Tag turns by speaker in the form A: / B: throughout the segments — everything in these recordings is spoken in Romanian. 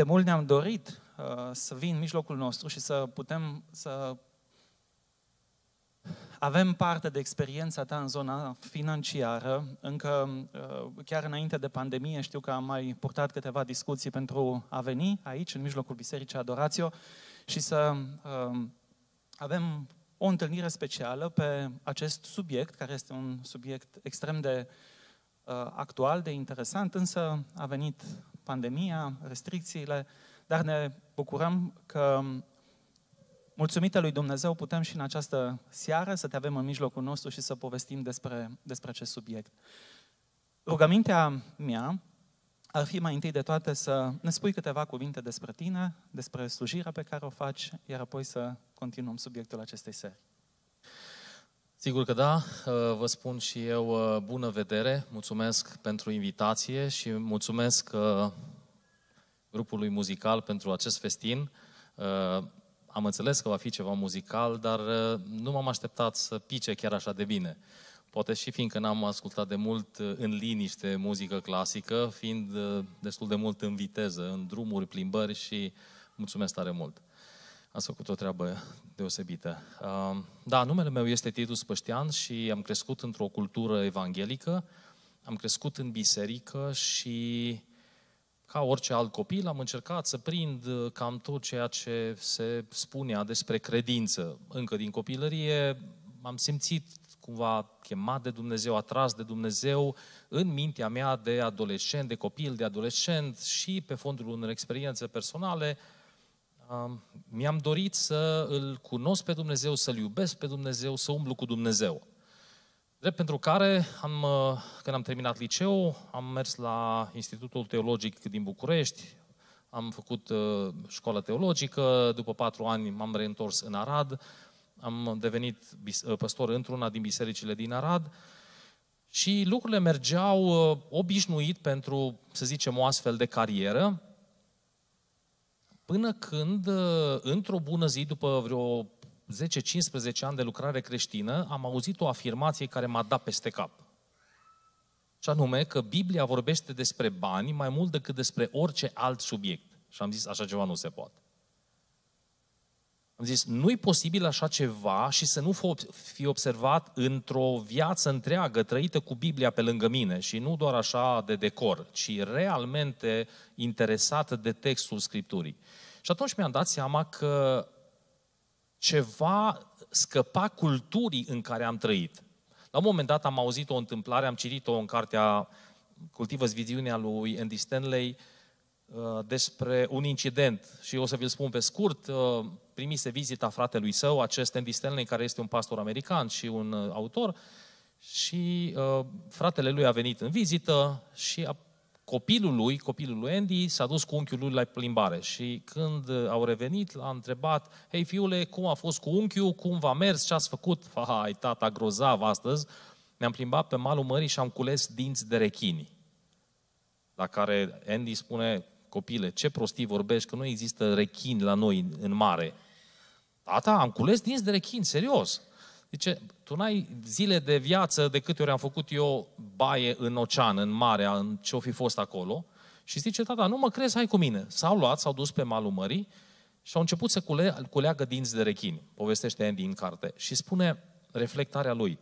A: De mult ne-am dorit uh, să vin în mijlocul nostru și să putem să avem parte de experiența ta în zona financiară. Încă uh, chiar înainte de pandemie știu că am mai purtat câteva discuții pentru a veni aici, în mijlocul Bisericii Adorațio, și să uh, avem o întâlnire specială pe acest subiect, care este un subiect extrem de uh, actual, de interesant, însă a venit pandemia, restricțiile, dar ne bucurăm că Mulțumită lui Dumnezeu, putem și în această seară să te avem în mijlocul nostru și să povestim despre, despre acest subiect. Rugămintea mea ar fi mai întâi de toate să ne spui câteva cuvinte despre tine, despre slujirea pe care o faci, iar apoi să continuăm subiectul acestei serii.
B: Sigur că da, uh, vă spun și eu uh, bună vedere, mulțumesc pentru invitație și mulțumesc uh, grupului muzical pentru acest festin. Am înțeles că va fi ceva muzical, dar nu m-am așteptat să pice chiar așa de bine. Poate și fiindcă n-am ascultat de mult în liniște muzică clasică, fiind destul de mult în viteză, în drumuri, plimbări și mulțumesc tare mult. Ați făcut o treabă deosebită. Um, da, numele meu este Titus Păștean și am crescut într-o cultură evanghelică, am crescut în biserică și ca orice alt copil, am încercat să prind uh, cam tot ceea ce se spunea despre credință. Încă din copilărie am simțit cumva chemat de Dumnezeu, atras de Dumnezeu, în mintea mea de adolescent, de copil, de adolescent și pe fondul unor experiențe personale, mi-am dorit să îl cunosc pe Dumnezeu, să-l iubesc pe Dumnezeu, să umblu cu Dumnezeu. Drept pentru care, am, uh, când am terminat liceu, am mers la Institutul Teologic din București, am făcut uh, școală teologică, după patru ani m-am reîntors în Arad, am devenit uh, păstor într-una din bisericile din Arad și lucrurile mergeau obișnuit pentru, să zicem, o astfel de carieră, Până când, uh, într-o bună zi, după vreo 10-15 ani de lucrare creștină, am auzit o afirmație care m-a dat peste cap. Și anume că Biblia vorbește despre bani mai mult decât despre orice alt subiect. Și am zis, așa ceva nu se poate. Am zis, nu-i posibil așa ceva și să nu fi observat într-o viață întreagă trăită cu Biblia pe lângă mine și nu doar așa de decor, ci realmente interesată de textul Scripturii. Și atunci mi-am dat seama că ceva scăpa culturii în care am trăit. La un moment dat am auzit o întâmplare, am citit-o în cartea cultivă viziunea lui Andy Stanley uh, despre un incident și o să vi-l spun pe scurt uh, Primise vizita fratelui său, acest Andy Stanley, care este un pastor american și un uh, autor, și uh, fratele lui a venit în vizită și a, copilul lui, copilul lui Andy, s-a dus cu unchiul lui la plimbare. Și când uh, au revenit, l-a întrebat, hei fiule, cum a fost cu unchiul, cum v-a mers, ce ați făcut? Hai, tata, grozav astăzi, ne-am plimbat pe malul mării și am cules dinți de rechini. La care Andy spune, copile, ce prostii vorbești, că nu există rechini la noi în mare. Tata, am cules dinți de rechin, serios. Zice, tu n-ai zile de viață de câte ori am făcut eu baie în ocean, în mare, în ce-o fi fost acolo. Și zice, tata, nu mă crezi, hai cu mine. S-au luat, s-au dus pe malul mării și au început să cule, culeagă dinți de rechin. Povestește Andy în carte. Și spune reflectarea lui.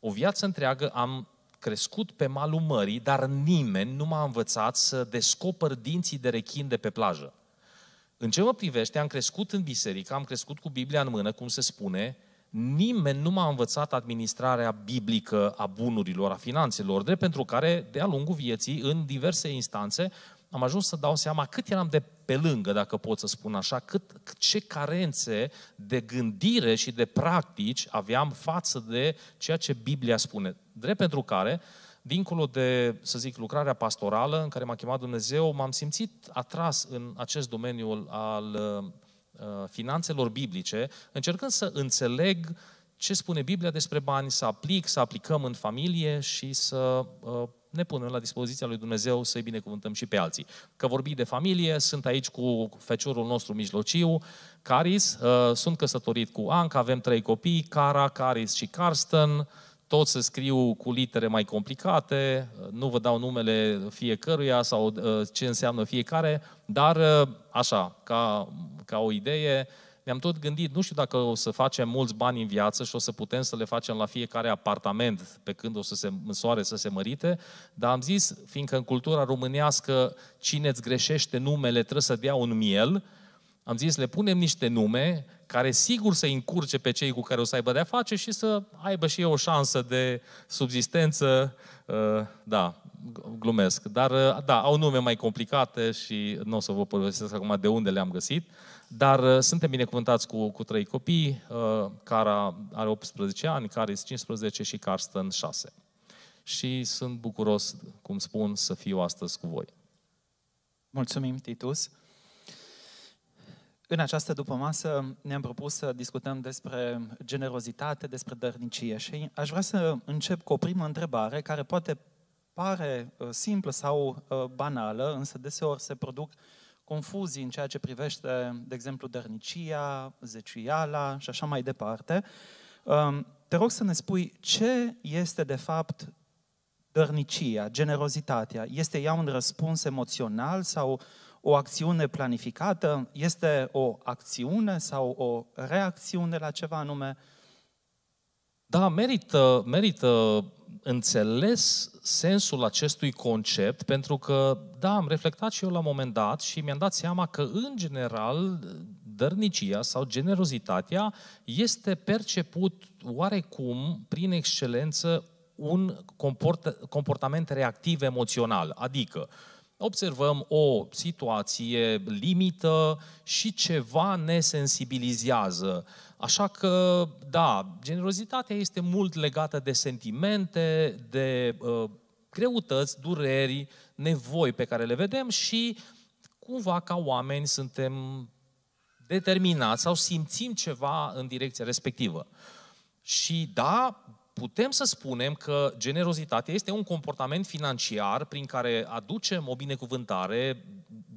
B: O viață întreagă am crescut pe malul mării, dar nimeni nu m-a învățat să descopăr dinții de rechin de pe plajă. În ce mă privește, am crescut în biserică, am crescut cu Biblia în mână, cum se spune, nimeni nu m-a învățat administrarea biblică a bunurilor, a finanțelor, de pentru care, de-a lungul vieții, în diverse instanțe, am ajuns să dau seama cât eram de pe lângă, dacă pot să spun așa, cât, ce carențe de gândire și de practici aveam față de ceea ce Biblia spune. Drept pentru care, uh, dincolo de, să zic, lucrarea pastorală în care m-a chemat Dumnezeu, m-am simțit atras în acest domeniu al uh, uh, finanțelor biblice, încercând să înțeleg ce spune Biblia despre bani, să aplic, să aplicăm în familie și să uh, ne punem la dispoziția lui Dumnezeu să-i binecuvântăm și pe alții. Că vorbi de familie, sunt aici cu feciorul nostru mijlociu, Caris, sunt căsătorit cu Anca, avem trei copii, Cara, Caris și Carsten, tot să scriu cu litere mai complicate, nu vă dau numele fiecăruia sau uh, ce înseamnă fiecare, dar uh, așa, ca, ca o idee, ne-am tot gândit, nu știu dacă o să facem mulți bani în viață și o să putem să le facem la fiecare apartament pe când o să se însoare, să se mărite, dar am zis, fiindcă în cultura românească cine îți greșește numele trebuie să dea un miel, am zis, le punem niște nume care sigur să încurce pe cei cu care o să aibă de-a face și să aibă și ei o șansă de subzistență. Uh, da, glumesc. Dar, uh, da, au nume mai complicate și nu o să vă povestesc acum de unde le-am găsit. Dar uh, suntem binecuvântați cu, cu trei copii. Cara are 18 ani, Caris 15 și Carsten 6. Și sunt bucuros, cum spun, să fiu astăzi cu voi.
A: Mulțumim, Titus! În această dupămasă ne-am propus să discutăm despre generozitate, despre dărnicie și aș vrea să încep cu o primă întrebare care poate pare uh, simplă sau uh, banală, însă deseori se produc confuzii în ceea ce privește, de exemplu, dărnicia, zeciuiala și așa mai departe. Um, te rog să ne spui ce este de fapt dărnicia, generozitatea. Este ea un răspuns emoțional sau o acțiune planificată este o acțiune sau o reacțiune la ceva anume.
B: Da, merită, merită înțeles sensul acestui concept, pentru că, da, am reflectat și eu la un moment dat și mi-am dat seama că, în general, dărnicia sau generozitatea este perceput oarecum, prin excelență, un comport- comportament reactiv emoțional. Adică, observăm o situație limită și ceva ne sensibilizează. Așa că, da, generozitatea este mult legată de sentimente, de uh, greutăți, dureri, nevoi pe care le vedem și cumva ca oameni suntem determinați sau simțim ceva în direcția respectivă. Și da, putem să spunem că generozitatea este un comportament financiar prin care aducem o binecuvântare,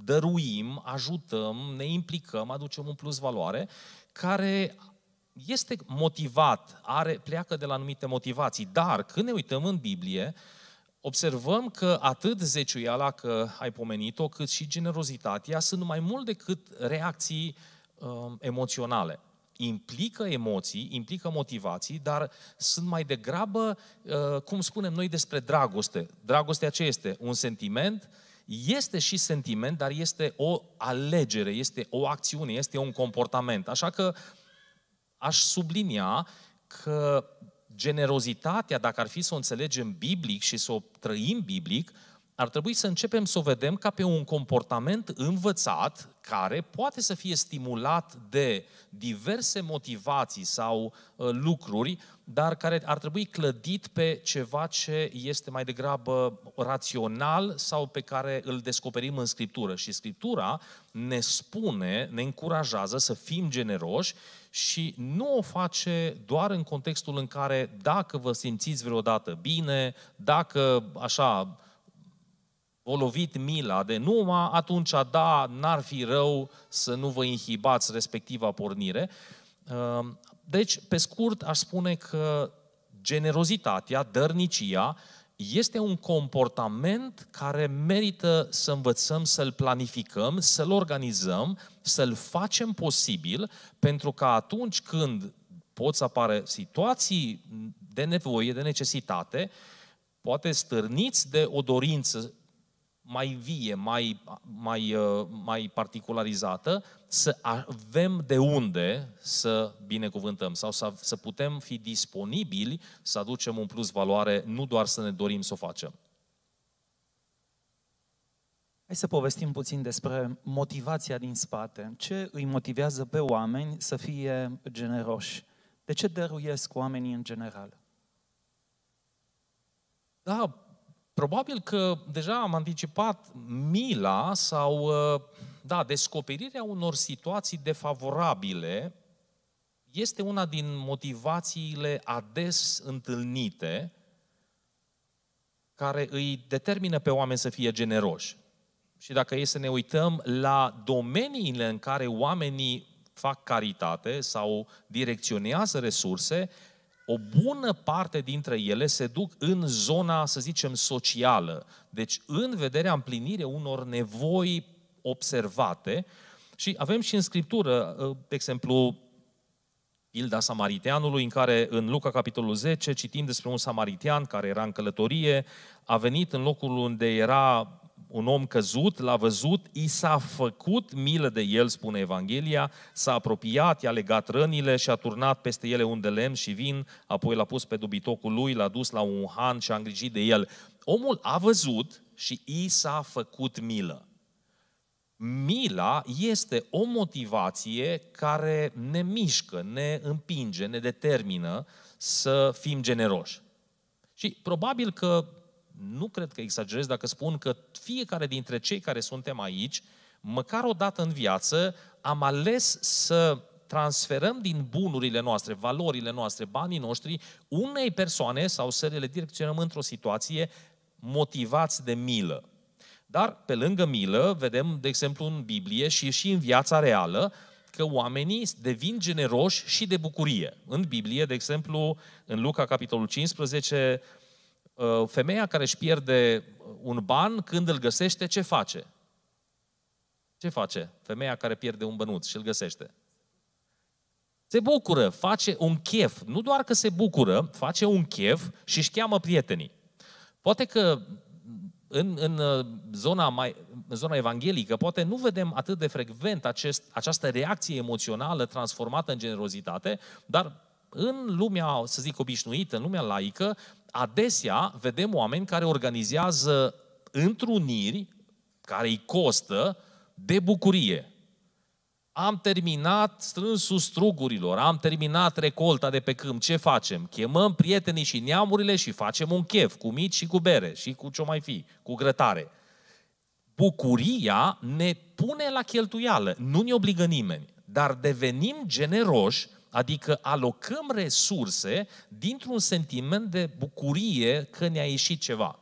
B: dăruim, ajutăm, ne implicăm, aducem un plus valoare, care este motivat, are, pleacă de la anumite motivații. Dar când ne uităm în Biblie, observăm că atât zeciuiala că ai pomenit-o, cât și generozitatea sunt mai mult decât reacții uh, emoționale implică emoții, implică motivații, dar sunt mai degrabă, uh, cum spunem noi despre dragoste. Dragostea ce este? Un sentiment, este și sentiment, dar este o alegere, este o acțiune, este un comportament. Așa că aș sublinia că generozitatea, dacă ar fi să o înțelegem biblic și să o trăim biblic, ar trebui să începem să o vedem ca pe un comportament învățat care poate să fie stimulat de diverse motivații sau uh, lucruri, dar care ar trebui clădit pe ceva ce este mai degrabă rațional sau pe care îl descoperim în Scriptură. Și Scriptura ne spune, ne încurajează să fim generoși și nu o face doar în contextul în care dacă vă simțiți vreodată bine, dacă așa o lovit mila de numa atunci, da, n-ar fi rău să nu vă inhibați respectiva pornire. Ehm, deci, pe scurt, aș spune că generozitatea, dărnicia, este un comportament care merită să învățăm să-l planificăm, să-l organizăm, să-l facem posibil, pentru că atunci când pot să apare situații de nevoie, de necesitate, poate stârniți de o dorință mai vie, mai, mai, uh, mai particularizată, să avem de unde să binecuvântăm sau să, să putem fi disponibili să aducem un plus valoare, nu doar să ne dorim să o
A: facem. Hai să povestim puțin despre motivația din spate. Ce îi motivează pe oameni să fie generoși? De ce dăruiesc oamenii în general? Da,
B: Probabil că deja am anticipat mila sau, ă, da, descoperirea unor situații defavorabile este una din motivațiile ades întâlnite care îi determină pe oameni să fie generoși. Și dacă e să ne uităm la domeniile în care oamenii fac caritate sau direcționează resurse, o bună parte dintre ele se duc în zona, să zicem, socială. Deci în vederea împlinirii unor nevoi observate. Și avem și în Scriptură, de uh, exemplu, Ilda samariteanului, în care în Luca capitolul 10 citim despre un samaritean care era în călătorie, a venit în locul unde era un om căzut, l-a văzut, i s-a făcut milă de el, spune Evanghelia, s-a apropiat, i-a legat rănile și a turnat peste ele un de lemn și vin, apoi l-a pus pe dubitocul lui, l-a dus la un han și a îngrijit de el. Omul a văzut și i s-a făcut milă. Mila este o motivație care ne mișcă, ne împinge, ne determină să fim generoși. Și probabil că nu cred că exagerez dacă spun că fiecare dintre cei care suntem aici, măcar o dată în viață, am ales să transferăm din bunurile noastre, valorile noastre, banii noștri, unei persoane sau să le direcționăm într-o situație motivați de milă. Dar, pe lângă milă, vedem, de exemplu, în Biblie și și în viața reală, că oamenii devin generoși și de bucurie. În Biblie, de exemplu, în Luca, capitolul 15, Uh, femeia care își pierde un ban, când îl găsește, ce face? Ce face femeia care pierde un bănuț și îl găsește? Se bucură, face un chef. Nu doar că se bucură, face un chef și își cheamă prietenii. Poate că în, în, uh, zona, mai, în zona evanghelică, poate nu vedem atât de frecvent acest, această reacție emoțională transformată în generozitate, dar în lumea, să zic, obișnuită, în lumea laică, adesea vedem oameni care organizează întruniri care îi costă de bucurie. Am terminat strânsul strugurilor, am terminat recolta de pe câmp, ce facem? Chemăm prietenii și neamurile și facem un chef, cu mici și cu bere și cu ce mai fi, cu grătare. Bucuria ne pune la cheltuială, nu ne obligă nimeni, dar devenim generoși Adică alocăm resurse dintr-un sentiment de bucurie că ne-a ieșit ceva.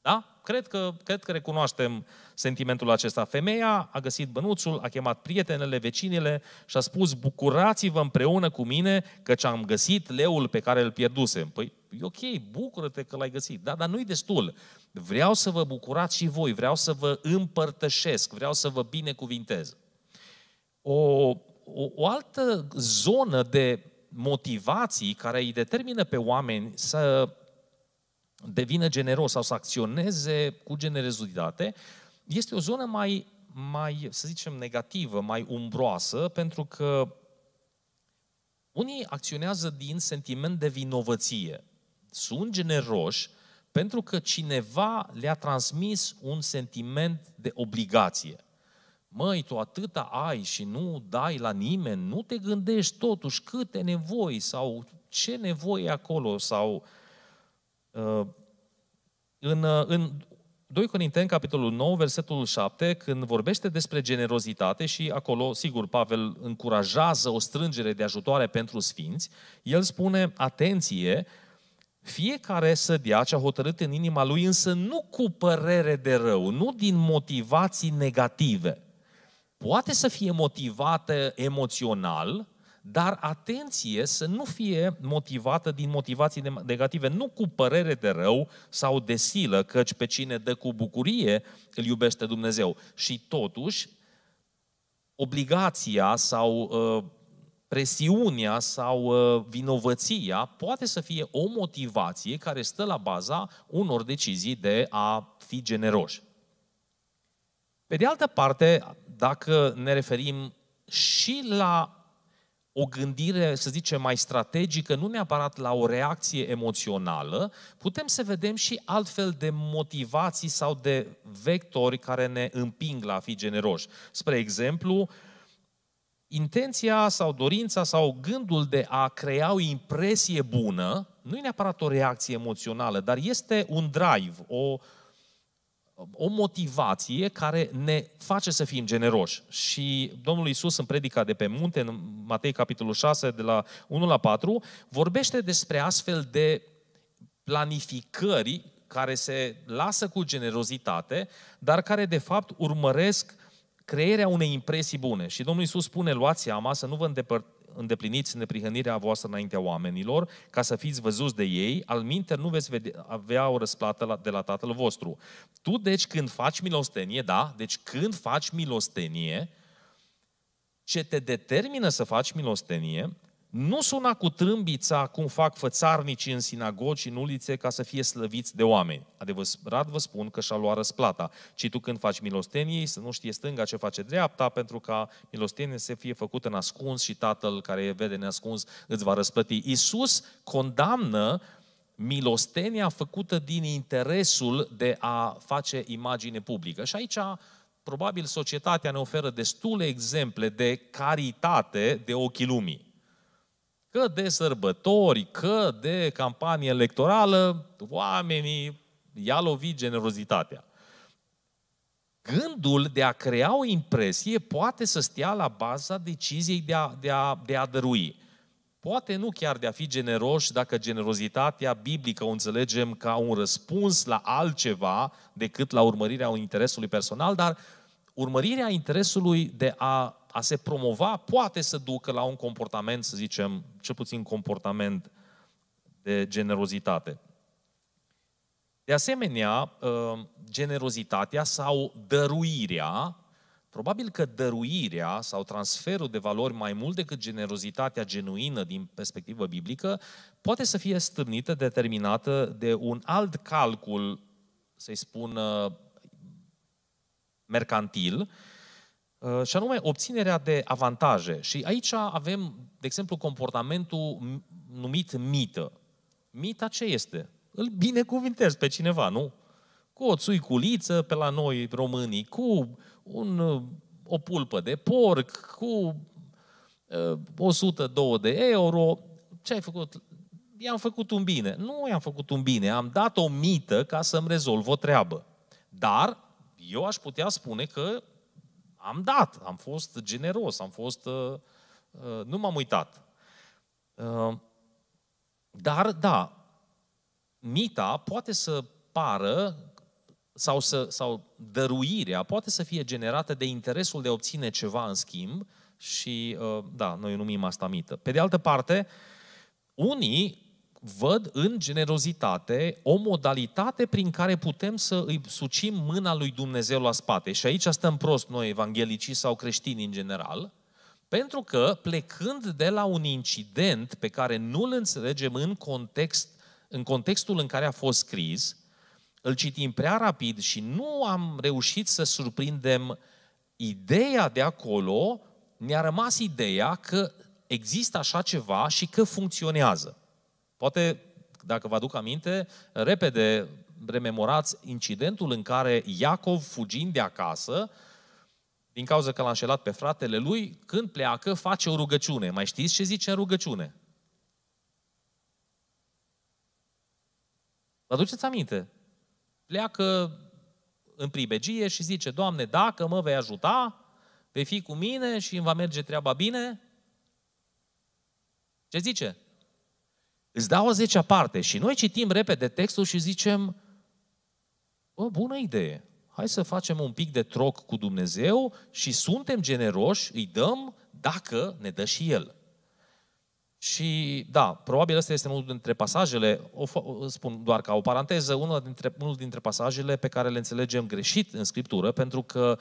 B: Da? Cred că, cred că recunoaștem sentimentul acesta. Femeia a găsit bănuțul, a chemat prietenele, vecinile și a spus, bucurați-vă împreună cu mine că ce am găsit leul pe care îl pierdusem. Păi, e ok, bucură-te că l-ai găsit, da, dar nu-i destul. Vreau să vă bucurați și voi, vreau să vă împărtășesc, vreau să vă binecuvintez. O o, o altă zonă de motivații care îi determină pe oameni să devină generos sau să acționeze cu generozitate, este o zonă mai, mai, să zicem, negativă, mai umbroasă, pentru că unii acționează din sentiment de vinovăție. Sunt generoși pentru că cineva le-a transmis un sentiment de obligație. Măi, tu atâta ai și nu dai la nimeni, nu te gândești totuși câte nevoi sau ce nevoie e acolo sau uh, în, uh, în 2 Corinteni, capitolul 9, versetul 7, când vorbește despre generozitate și acolo, sigur, Pavel încurajează o strângere de ajutoare pentru sfinți, el spune, atenție, fiecare să dea ce a hotărât în inima lui, însă nu cu părere de rău, nu din motivații negative poate să fie motivată emoțional, dar atenție să nu fie motivată din motivații negative, nu cu părere de rău sau de silă, căci pe cine dă cu bucurie îl iubește Dumnezeu. Și totuși, obligația sau uh, presiunea sau uh, vinovăția poate să fie o motivație care stă la baza unor decizii de a fi generoși. Pe de altă parte, dacă ne referim și la o gândire, să zicem, mai strategică, nu neapărat la o reacție emoțională, putem să vedem și altfel de motivații sau de vectori care ne împing la a fi generoși. Spre exemplu, intenția sau dorința sau gândul de a crea o impresie bună nu e neapărat o reacție emoțională, dar este un drive, o, o motivație care ne face să fim generoși. Și Domnul Isus în predica de pe munte, în Matei capitolul 6, de la 1 la 4, vorbește despre astfel de planificări care se lasă cu generozitate, dar care de fapt urmăresc creerea unei impresii bune. Și Domnul Isus spune, luați seama să nu vă îndepărtați îndepliniți neprihănirea voastră înaintea oamenilor, ca să fiți văzuți de ei, al minte nu veți avea o răsplată de la Tatăl vostru. Tu, deci, când faci milostenie, da, deci când faci milostenie, ce te determină să faci milostenie nu suna cu trâmbița cum fac fățarnicii în sinagogi și în ulițe ca să fie slăviți de oameni. Adevărat vă spun că și-a luat răsplata. Ci tu când faci milostenie, să nu știe stânga ce face dreapta, pentru ca milostenie să fie făcută în ascuns și tatăl care vede neascuns îți va răsplăti. Iisus condamnă milostenia făcută din interesul de a face imagine publică. Și aici probabil societatea ne oferă destule exemple de caritate de ochii lumii. Că de sărbători, că de campanie electorală, oamenii i-a lovit generozitatea. Gândul de a crea o impresie poate să stea la baza deciziei de a, de a, de a dărui. Poate nu chiar de a fi generoși dacă generozitatea biblică o înțelegem ca un răspuns la altceva decât la urmărirea interesului personal, dar urmărirea interesului de a a se promova poate să ducă la un comportament, să zicem, cel puțin comportament de generozitate. De asemenea, ă, generozitatea sau dăruirea, probabil că dăruirea sau transferul de valori mai mult decât generozitatea genuină din perspectivă biblică, poate să fie stârnită, determinată de un alt calcul, să-i spun, ă, mercantil, Uh, și anume obținerea de avantaje. Și aici avem, de exemplu, comportamentul numit mită. Mita ce este? Îl binecuvintez pe cineva, nu? Cu o țuiculiță pe la noi românii, cu un, uh, o pulpă de porc, cu uh, 102 de euro. Ce ai făcut? I-am făcut un bine. Nu i-am făcut un bine, am dat o mită ca să-mi rezolv o treabă. Dar eu aș putea spune că am dat, am fost generos, am fost... Uh, uh, nu m-am uitat. Uh, dar, da, mita poate să pară sau, să, sau dăruirea poate să fie generată de interesul de a obține ceva în schimb și, uh, da, noi numim asta mită. Pe de altă parte, unii văd în generozitate o modalitate prin care putem să îi sucim mâna lui Dumnezeu la spate. Și aici stăm prost noi, evanghelicii sau creștini în general, pentru că plecând de la un incident pe care nu îl înțelegem în, context, în contextul în care a fost scris, îl citim prea rapid și nu am reușit să surprindem ideea de acolo, ne-a rămas ideea că există așa ceva și că funcționează. Poate, dacă vă aduc aminte, repede rememorați incidentul în care Iacov, fugind de acasă, din cauza că l-a înșelat pe fratele lui, când pleacă, face o rugăciune. Mai știți ce zice în rugăciune? Vă aduceți aminte? Pleacă în pribegie și zice, Doamne, dacă mă vei ajuta, vei fi cu mine și îmi va merge treaba bine. Ce zice? Îți dau o zecea parte și noi citim repede textul și zicem, o bună idee, hai să facem un pic de troc cu Dumnezeu și suntem generoși, îi dăm dacă ne dă și El. Și da, probabil ăsta este unul dintre pasajele, o, o spun doar ca o paranteză, unul dintre, unul dintre pasajele pe care le înțelegem greșit în Scriptură, pentru că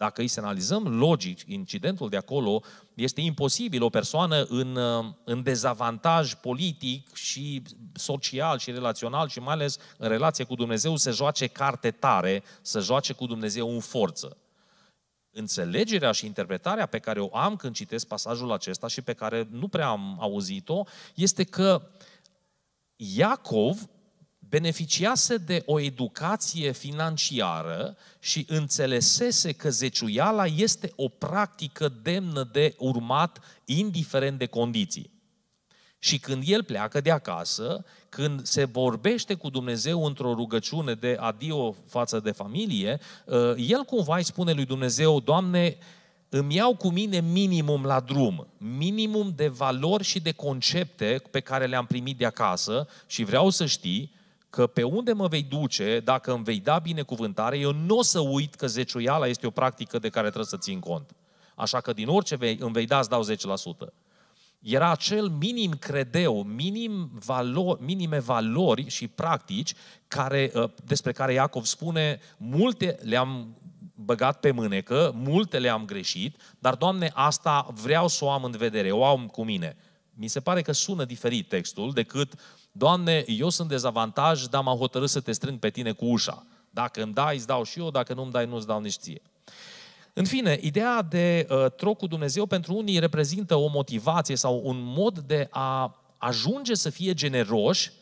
B: dacă îi să analizăm logic, incidentul de acolo, este imposibil o persoană în, în dezavantaj politic și social și relațional și mai ales în relație cu Dumnezeu să joace carte tare, să joace cu Dumnezeu în forță. Înțelegerea și interpretarea pe care o am când citesc pasajul acesta și pe care nu prea am auzit-o, este că Iacov beneficiase de o educație financiară și înțelesese că zeciuiala este o practică demnă de urmat, indiferent de condiții. Și când el pleacă de acasă, când se vorbește cu Dumnezeu într-o rugăciune de adio față de familie, uh, el cumva îi spune lui Dumnezeu, Doamne, îmi iau cu mine minimum la drum, minimum de valori și de concepte pe care le-am primit de acasă și vreau să știi că pe unde mă vei duce, dacă îmi vei da binecuvântare, eu nu o să uit că zeciuiala este o practică de care trebuie să țin cont. Așa că din orice vei, îmi vei da, îți dau 10%. Era acel minim credeu, minim valori, minime valori și practici care, uh, despre care Iacov spune, multe le-am băgat pe mânecă, multe le-am greșit, dar, Doamne, asta vreau să o am în vedere, o am cu mine. Mi se pare că sună diferit textul decât Doamne, eu sunt dezavantaj, dar m-am hotărât să te strâng pe tine cu ușa. Dacă îmi dai, îți dau și eu, dacă nu îmi dai, nu îți dau nici ție. În fine, ideea de uh, troc cu Dumnezeu pentru unii reprezintă o motivație sau un mod de a ajunge să fie generoși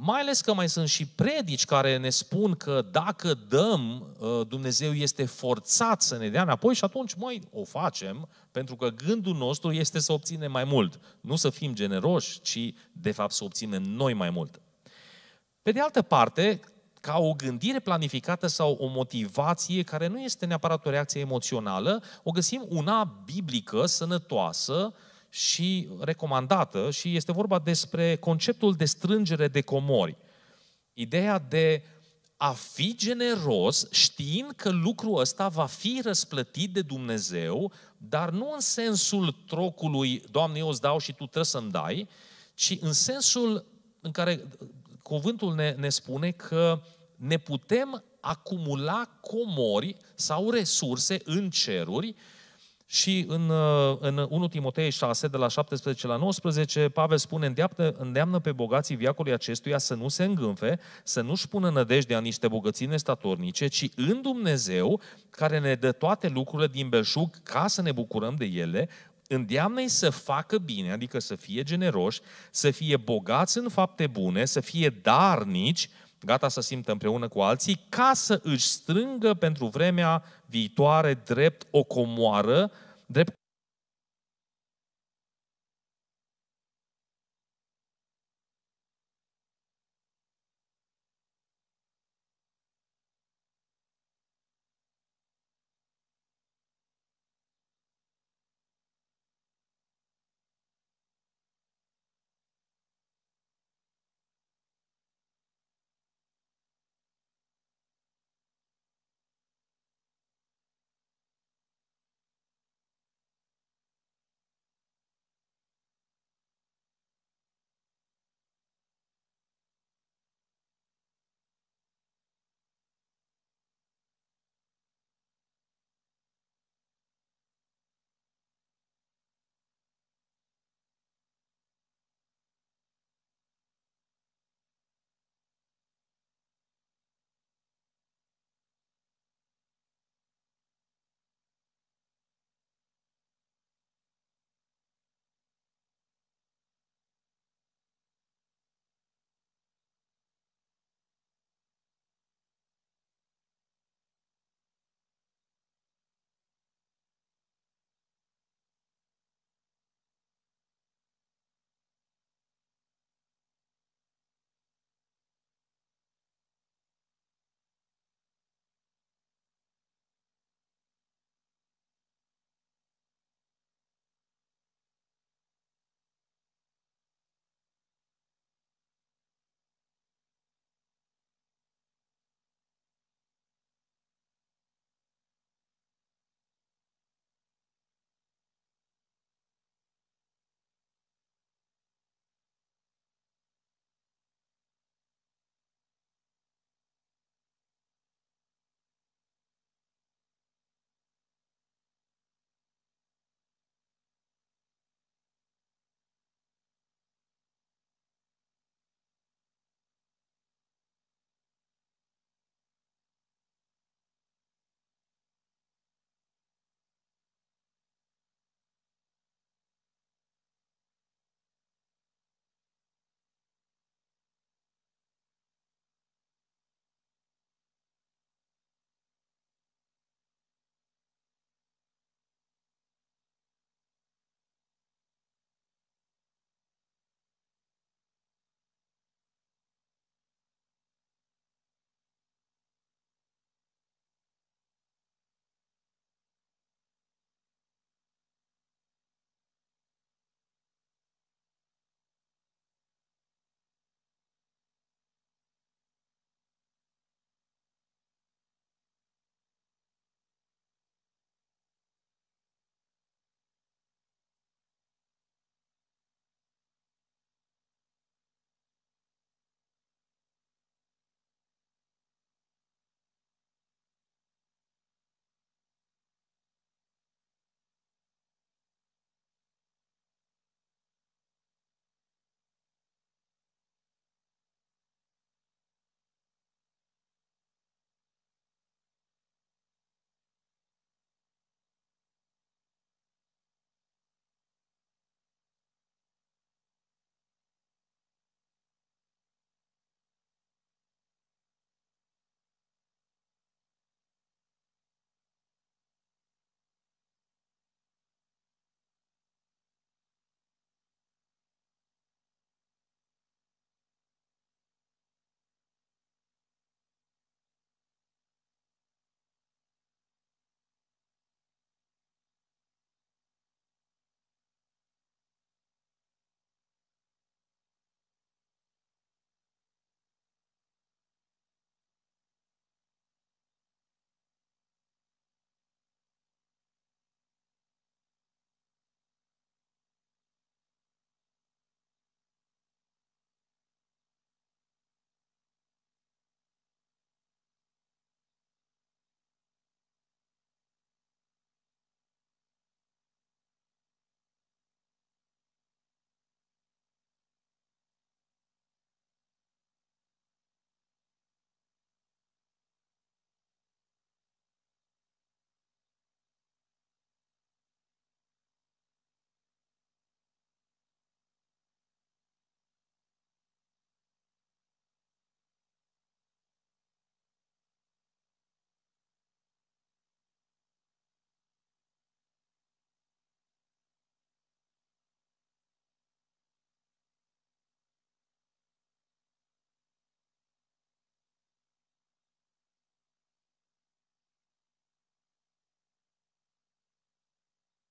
B: mai ales că mai sunt și predici care ne spun că dacă dăm, ă, Dumnezeu este forțat să ne dea înapoi și atunci, mai o facem, pentru că gândul nostru este să obținem mai mult. Nu să fim generoși, ci, de fapt, să obținem noi mai mult. Pe de altă parte, ca o gândire planificată sau o motivație care nu este neapărat o reacție emoțională, o găsim una biblică, sănătoasă, uh, și recomandată și este vorba despre conceptul de strângere de comori. Ideea de a fi generos știind că lucrul ăsta va fi răsplătit de Dumnezeu, dar nu în sensul trocului, Doamne, eu îți dau și tu trebuie să-mi dai, ci în sensul în care cuvântul ne, ne spune că ne putem acumula comori sau resurse în ceruri și în, uh, în 1 Timotei 6, de la 17 la 19, Pavel spune, îndeamnă, îndeamnă pe bogații viacului acestuia să nu se îngânfe, să nu-și pună nădejdea niște bogății nestatornice, ci în Dumnezeu, care ne dă toate lucrurile din belșug ca să ne bucurăm de ele, îndeamnă-i să facă bine, adică să fie generoși, să fie bogați în fapte bune, să fie darnici, gata să simtă împreună cu alții, ca să își strângă pentru vremea viitoare drept o comoară, drept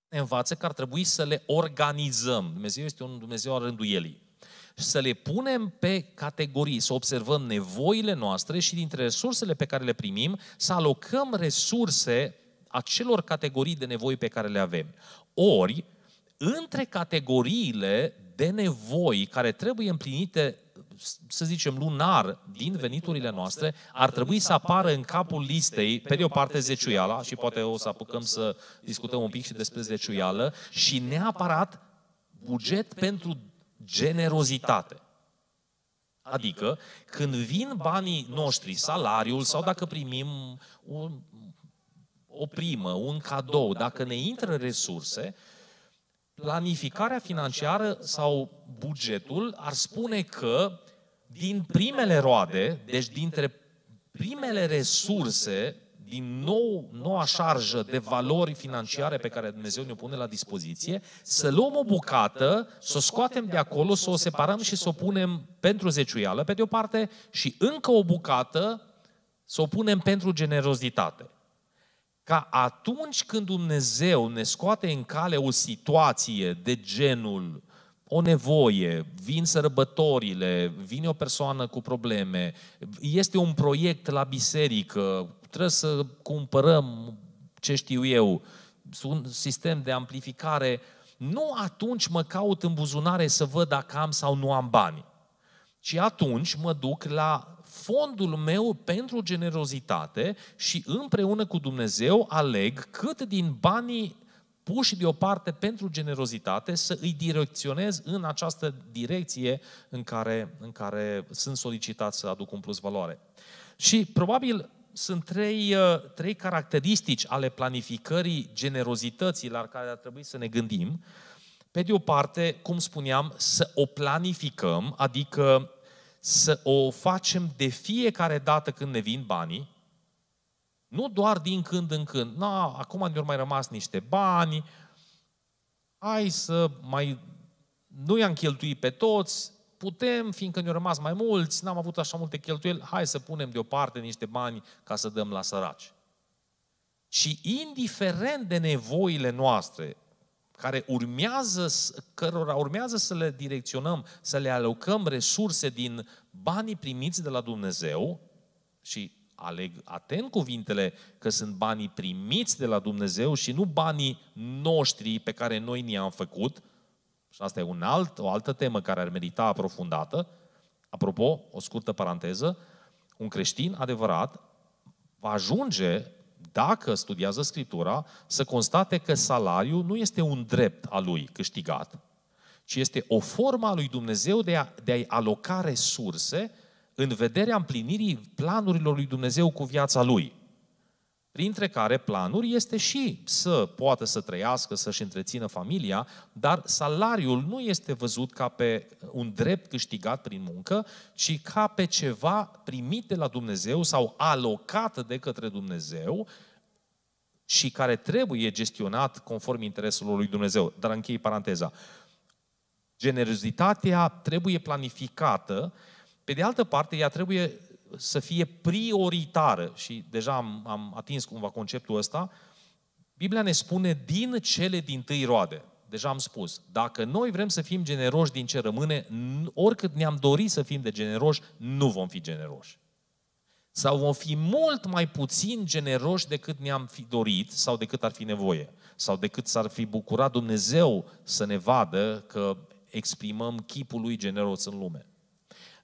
B: ne învață că ar trebui să le organizăm. Dumnezeu este un Dumnezeu al rânduielii. Și să le punem pe categorii, să observăm nevoile noastre și dintre resursele pe care le primim, să alocăm resurse acelor categorii de nevoi pe care le avem. Ori, între categoriile de nevoi care trebuie împlinite să zicem, lunar din veniturile noastre ar trebui să apară în capul listei, pe de o parte, zeciuiala, și poate o să apucăm să discutăm un pic și despre zeciuială, și neapărat buget pentru generozitate. Adică, când vin banii noștri, salariul, sau dacă primim un, o primă, un cadou, dacă ne intră resurse, planificarea financiară sau bugetul ar spune că din primele roade, deci dintre primele resurse din nou, noua șarjă de valori financiare pe care Dumnezeu ne pune la dispoziție, să luăm o bucată, să o scoatem de acolo, să o separăm și să o punem pentru zeciuială, pe de o parte, și încă o bucată să o punem pentru generozitate. Ca atunci când Dumnezeu ne scoate în cale o situație de genul o nevoie, vin sărbătorile, vine o persoană cu probleme, este un proiect la biserică, trebuie să cumpărăm, ce știu eu, un sistem de amplificare, nu atunci mă caut în buzunare să văd dacă am sau nu am bani, ci atunci mă duc la fondul meu pentru generozitate și împreună cu Dumnezeu aleg cât din banii puși deoparte pentru generozitate, să îi direcționez în această direcție în care, în care sunt solicitat să aduc un plus valoare. Și probabil sunt trei, uh, trei caracteristici ale planificării generozității la care ar trebui să ne gândim. Pe de o parte, cum spuneam, să o planificăm, adică să o facem de fiecare dată când ne vin banii, nu doar din când în când. Na, acum ne-au mai rămas niște bani, hai să mai... Nu i-am cheltuit pe toți, putem, fiindcă ne-au rămas mai mulți, n-am avut așa multe cheltuieli, hai să punem deoparte niște bani ca să dăm la săraci. Și indiferent de nevoile noastre, care urmează, cărora urmează să le direcționăm, să le alocăm resurse din banii primiți de la Dumnezeu, și aleg atent cuvintele că sunt banii primiți de la Dumnezeu și nu banii noștri pe care noi ni-am făcut. Și asta e un alt, o altă temă care ar merita aprofundată. Apropo, o scurtă paranteză, un creștin adevărat va ajunge, dacă studiază Scriptura, să constate că salariul nu este un drept al lui câștigat, ci este o formă a lui Dumnezeu de, a, de a-i aloca resurse în vederea împlinirii planurilor lui Dumnezeu cu viața lui. Printre care planuri este și să poată să trăiască, să-și întrețină familia, dar salariul nu este văzut ca pe un drept câștigat prin muncă, ci ca pe ceva primit de la Dumnezeu sau alocat de către Dumnezeu și care trebuie gestionat conform intereselor lui Dumnezeu. Dar închei paranteza. Generozitatea trebuie planificată pe de altă parte, ea trebuie să fie prioritară și deja am, am atins cumva conceptul ăsta, Biblia ne spune din cele din tâi roade. Deja am spus, dacă noi vrem să fim generoși din ce rămâne, oricât ne-am dorit să fim de generoși, nu vom fi generoși. Sau vom fi mult mai puțin generoși decât ne-am fi dorit sau decât ar fi nevoie. Sau decât s-ar fi bucurat Dumnezeu să ne vadă că exprimăm chipul lui generos în lume.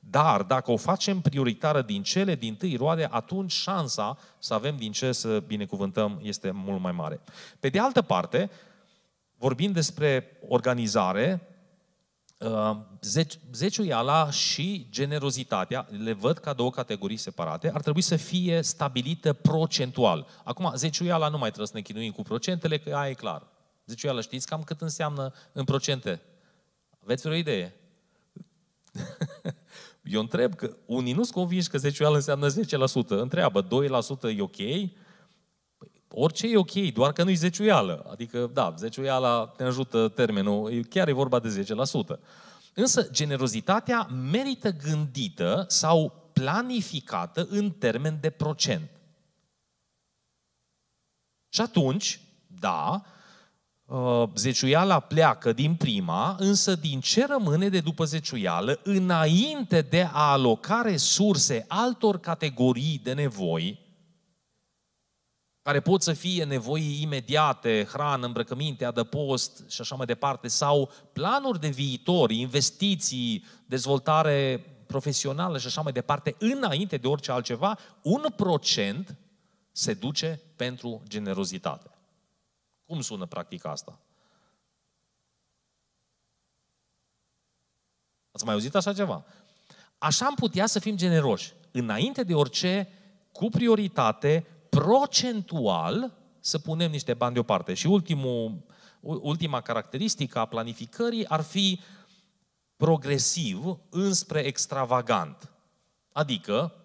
B: Dar dacă o facem prioritară din cele din tâi roade, atunci șansa să avem din ce să binecuvântăm este mult mai mare. Pe de altă parte, vorbind despre organizare, uh, zeciuiala și generozitatea, le văd ca două categorii separate, ar trebui să fie stabilită procentual. Acum, zeciuiala nu mai trebuie să ne chinuim cu procentele, că aia e clar. Zeciuiala știți cam cât înseamnă în procente? Aveți vreo idee? Eu întreb că unii nu-s convinși că zeciuială înseamnă 10%. Întreabă, 2% e ok? Păi, orice e ok, doar că nu-i zeciuială. Adică, da, zeciuiala te ajută termenul, chiar e vorba de 10%. Însă, generozitatea merită gândită sau planificată în termen de procent. Și atunci, da, Uh, zeciuiala pleacă din prima, însă din ce rămâne de după zeciuială, înainte de a aloca resurse altor categorii de nevoi, care pot să fie nevoi imediate, hrană, îmbrăcăminte, adăpost și așa mai departe, sau planuri de viitor, investiții, dezvoltare profesională și așa mai departe, înainte de orice altceva, un procent se duce pentru generozitate. Cum sună practica asta? Ați mai auzit așa ceva? Așa am putea să fim generoși. Înainte de orice, cu prioritate, procentual, să punem niște bani deoparte. Și ultimul, ultima caracteristică a planificării ar fi progresiv înspre extravagant. Adică,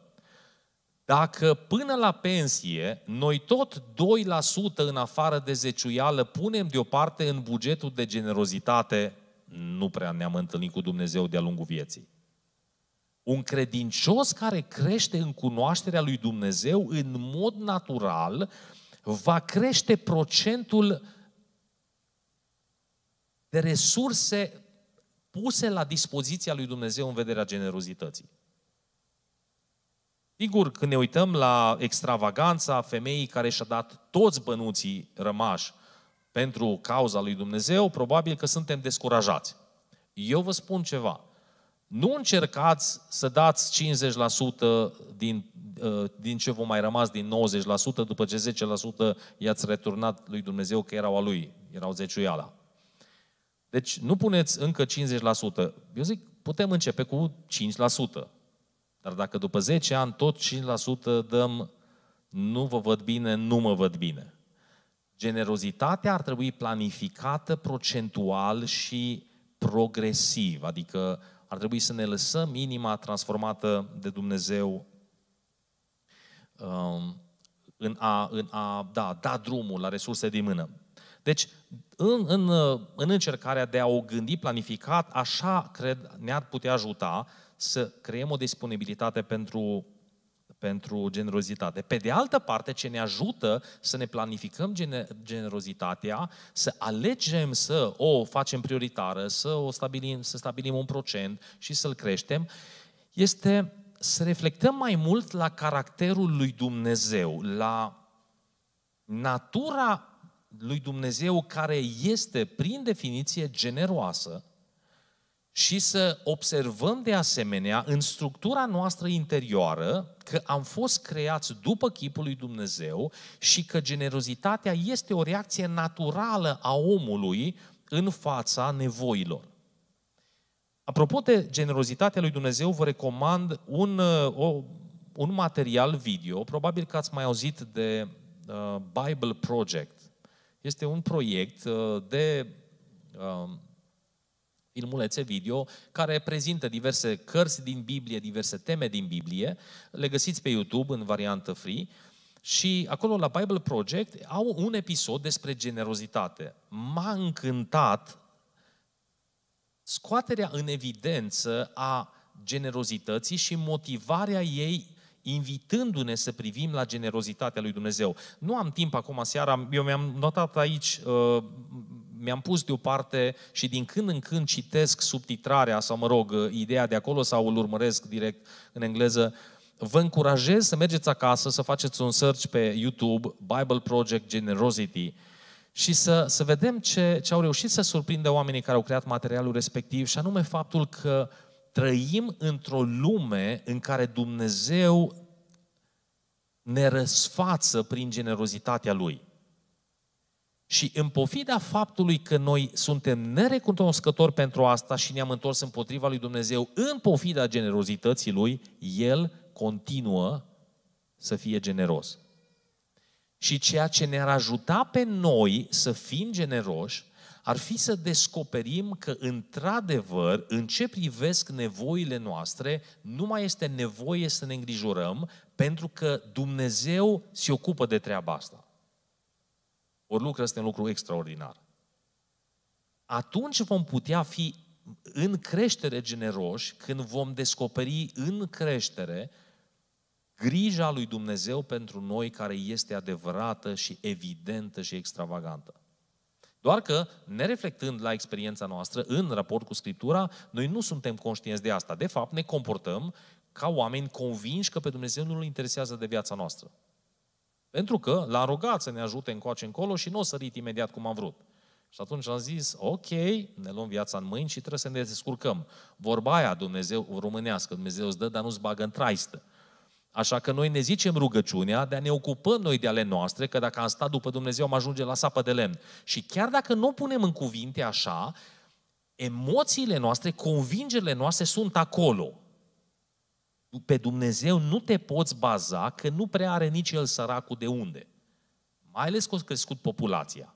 B: dacă până la pensie, noi tot 2% în afară de zeciuială punem deoparte în bugetul de generozitate, nu prea ne-am întâlnit cu Dumnezeu de-a lungul vieții. Un credincios care crește în cunoașterea lui Dumnezeu, în mod natural, va crește procentul de resurse puse la dispoziția lui Dumnezeu în vederea generozității. Sigur, când ne uităm la extravaganța femeii care și-a dat toți bănuții rămași pentru cauza lui Dumnezeu, probabil că suntem descurajați. Eu vă spun ceva. Nu încercați să dați 50% din, uh, din ce vă mai rămas din 90% după ce 10% i-ați returnat lui Dumnezeu că erau a lui, erau zeciuiala. Deci nu puneți încă 50%. Eu zic, putem începe cu 5%. Dar dacă după 10 ani tot 5% dăm nu vă văd bine, nu mă văd bine. Generozitatea ar trebui planificată procentual și progresiv, adică ar trebui să ne lăsăm inima transformată de Dumnezeu um, în a, în a da, da drumul la resurse din mână. Deci, în, în, în încercarea de a o gândi planificat, așa cred ne-ar putea ajuta să creăm o disponibilitate pentru, pentru generozitate. Pe de altă parte, ce ne ajută să ne planificăm generozitatea, să alegem să o facem prioritară, să o stabilim, să stabilim un procent și să-l creștem, este să reflectăm mai mult la caracterul lui Dumnezeu, la natura lui Dumnezeu care este, prin definiție, generoasă și să observăm de asemenea în structura noastră interioară că am fost creați după chipul lui Dumnezeu și că generozitatea este o reacție naturală a omului în fața nevoilor. Apropo de generozitatea lui Dumnezeu, vă recomand un, uh, o, un material video, probabil că ați mai auzit de uh, Bible Project. Este un proiect uh, de uh, filmulețe video care prezintă diverse cărți din Biblie, diverse teme din Biblie. Le găsiți pe YouTube în variantă free. Și acolo la Bible Project au un episod despre generozitate. M-a încântat scoaterea în evidență a generozității și motivarea ei invitându-ne să privim la generozitatea lui Dumnezeu. Nu am timp acum seara, eu mi-am notat aici uh, mi-am pus deoparte și din când în când citesc subtitrarea sau, mă rog, ideea de acolo sau îl urmăresc direct în engleză. Vă încurajez să mergeți acasă, să faceți un search pe YouTube, Bible Project Generosity, și să, să vedem ce, ce au reușit să surprindă oamenii care au creat materialul respectiv, și anume faptul că trăim într-o lume în care Dumnezeu ne răsfață prin generozitatea Lui. Și în pofida faptului că noi suntem nerecunoscători pentru asta și ne-am întors împotriva lui Dumnezeu, în pofida generozității lui, El continuă să fie generos. Și ceea ce ne-ar ajuta pe noi să fim generoși ar fi să descoperim că, într-adevăr, în ce privesc nevoile noastre, nu mai este nevoie să ne îngrijorăm, pentru că Dumnezeu se ocupă de treaba asta. Ori lucrul este un lucru extraordinar. Atunci vom putea fi în creștere generoși când vom descoperi în creștere grija lui Dumnezeu pentru noi care este adevărată și evidentă și extravagantă. Doar că, ne reflectând la experiența noastră în raport cu Scriptura, noi nu suntem conștienți de asta. De fapt, ne comportăm ca oameni convinși că pe Dumnezeu nu-L interesează de viața noastră. Pentru că l a rugat să ne ajute încoace încolo și nu o sărit imediat cum am vrut. Și atunci am zis, ok, ne luăm viața în mâini și trebuie să ne descurcăm. Vorba aia Dumnezeu românească, Dumnezeu îți dă, dar nu-ți bagă în traistă. Așa că noi ne zicem rugăciunea, dar ne ocupăm noi de ale noastre, că dacă am stat după Dumnezeu, am ajunge la sapă de lemn. Și chiar dacă nu punem în cuvinte așa, emoțiile noastre, convingerile noastre sunt acolo pe Dumnezeu nu te poți baza că nu prea are nici el săracul de unde. Mai ales că a crescut populația.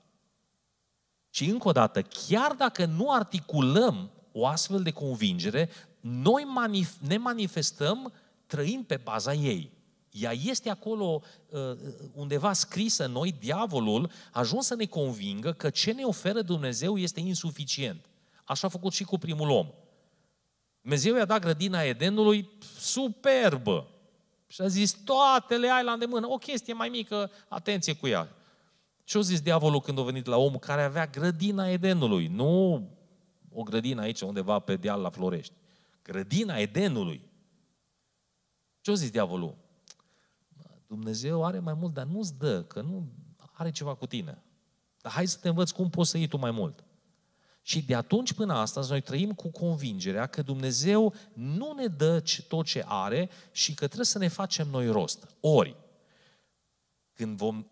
B: Și încă o dată, chiar dacă nu articulăm o astfel de convingere, noi manif- ne manifestăm trăim pe baza ei. Ea este acolo uh, uh, undeva scrisă noi, diavolul a ajuns să ne convingă că ce ne oferă Dumnezeu este insuficient. Așa a făcut și cu primul om. Dumnezeu i-a dat grădina Edenului superbă. Și a zis, toate le ai la îndemână. O chestie mai mică, atenție cu ea. Ce-a zis diavolul când a venit la om care avea grădina Edenului? Nu o grădină aici, undeva pe deal la Florești. Grădina Edenului. Ce-a zis diavolul? Dumnezeu are mai mult, dar nu-ți dă, că nu are ceva cu tine. Dar hai să te învăț cum poți să iei tu mai mult. Și de atunci până astăzi noi trăim cu convingerea că Dumnezeu nu ne dă tot ce are și că trebuie să ne facem noi rost. Ori, când vom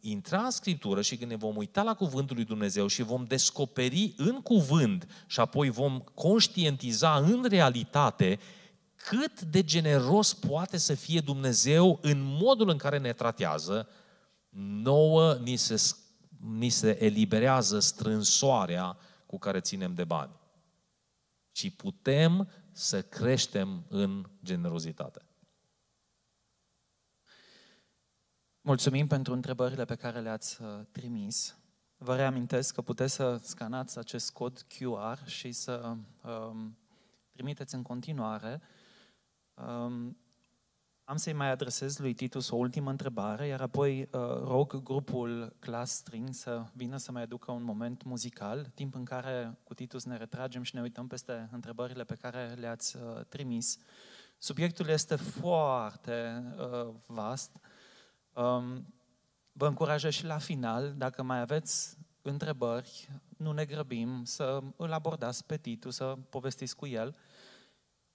B: intra în Scriptură și când ne vom uita la Cuvântul lui Dumnezeu și vom descoperi în cuvânt și apoi vom conștientiza în realitate cât de generos poate să fie Dumnezeu în modul în care ne tratează, nouă ni se, ni se eliberează strânsoarea cu care ținem de bani, ci putem să creștem în generozitate.
A: Mulțumim pentru întrebările pe care le-ați uh, trimis. Vă reamintesc că puteți să scanați acest cod QR și să um, trimiteți în continuare um, am să-i mai adresez lui Titus o ultimă întrebare, iar apoi uh, rog grupul Class String să vină să mai aducă un moment muzical, timp în care cu Titus ne retragem și ne uităm peste întrebările pe care le-ați uh, trimis. Subiectul este foarte uh, vast. Um, vă încurajez și la final, dacă mai aveți întrebări, nu ne grăbim să îl abordați pe Titus, să povestiți cu el.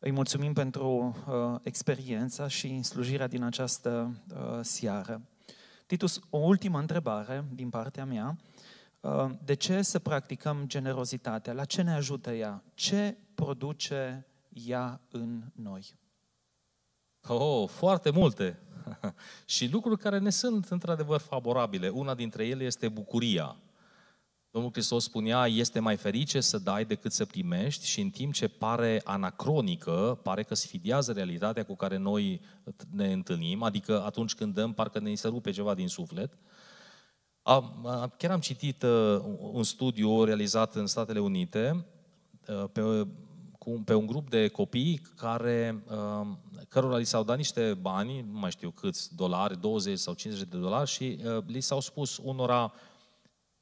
A: Îi mulțumim pentru uh, experiența și slujirea din această uh, seară. Titus, o ultimă întrebare din partea mea. Uh, de ce să practicăm generozitatea? La ce ne ajută ea? Ce produce ea în noi? Oh, foarte multe!
B: și lucruri care ne sunt într-adevăr favorabile. Una dintre ele este bucuria Domnul Hristos spunea, este mai ferice să dai decât să primești și în timp ce pare anacronică, pare că sfidează realitatea cu care noi ne întâlnim, adică atunci când dăm, parcă ne se rupe ceva din suflet. Am, chiar am citit uh, un studiu realizat în Statele Unite uh, pe, un grup de copii care, uh, cărora li s-au dat niște bani, nu mai știu câți dolari, 20 sau 50 de dolari și li s-au spus unora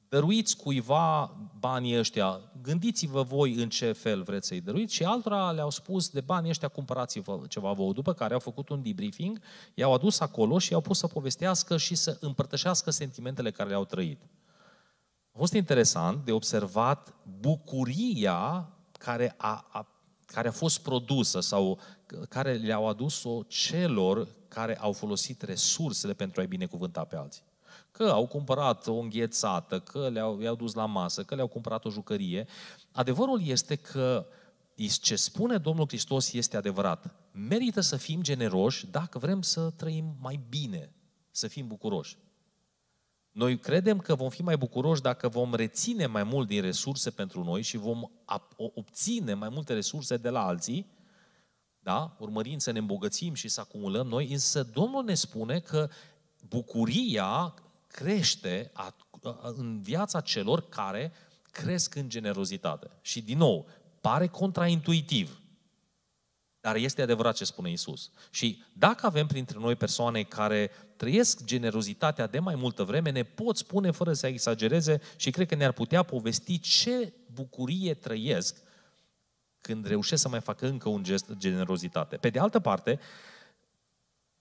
B: dăruiți cuiva banii ăștia, gândiți-vă voi în ce fel vreți să-i dăruiți și altora le-au spus de banii ăștia cumpărați-vă ceva vouă, după care au făcut un debriefing, i-au adus acolo și i-au pus să povestească și să împărtășească sentimentele care le-au trăit. A fost interesant de observat bucuria care a, a, care a fost produsă sau care le-au adus-o celor care au folosit resursele pentru a-i binecuvânta pe alții că au cumpărat o înghețată, că le-au, i-au dus la masă, că le-au cumpărat o jucărie. Adevărul este că ce spune Domnul Hristos este adevărat. Merită să fim generoși dacă vrem să trăim mai bine, să fim bucuroși. Noi credem că vom fi mai bucuroși dacă vom reține mai mult din resurse pentru noi și vom obține mai multe resurse de la alții, da? urmărind să ne îmbogățim și să acumulăm noi, însă Domnul ne spune că bucuria crește în viața celor care cresc în generozitate. Și din nou, pare contraintuitiv, dar este adevărat ce spune Isus. Și dacă avem printre noi persoane care trăiesc generozitatea de mai multă vreme, ne pot spune fără să exagereze și cred că ne-ar putea povesti ce bucurie trăiesc când reușesc să mai facă încă un gest de generozitate. Pe de altă parte,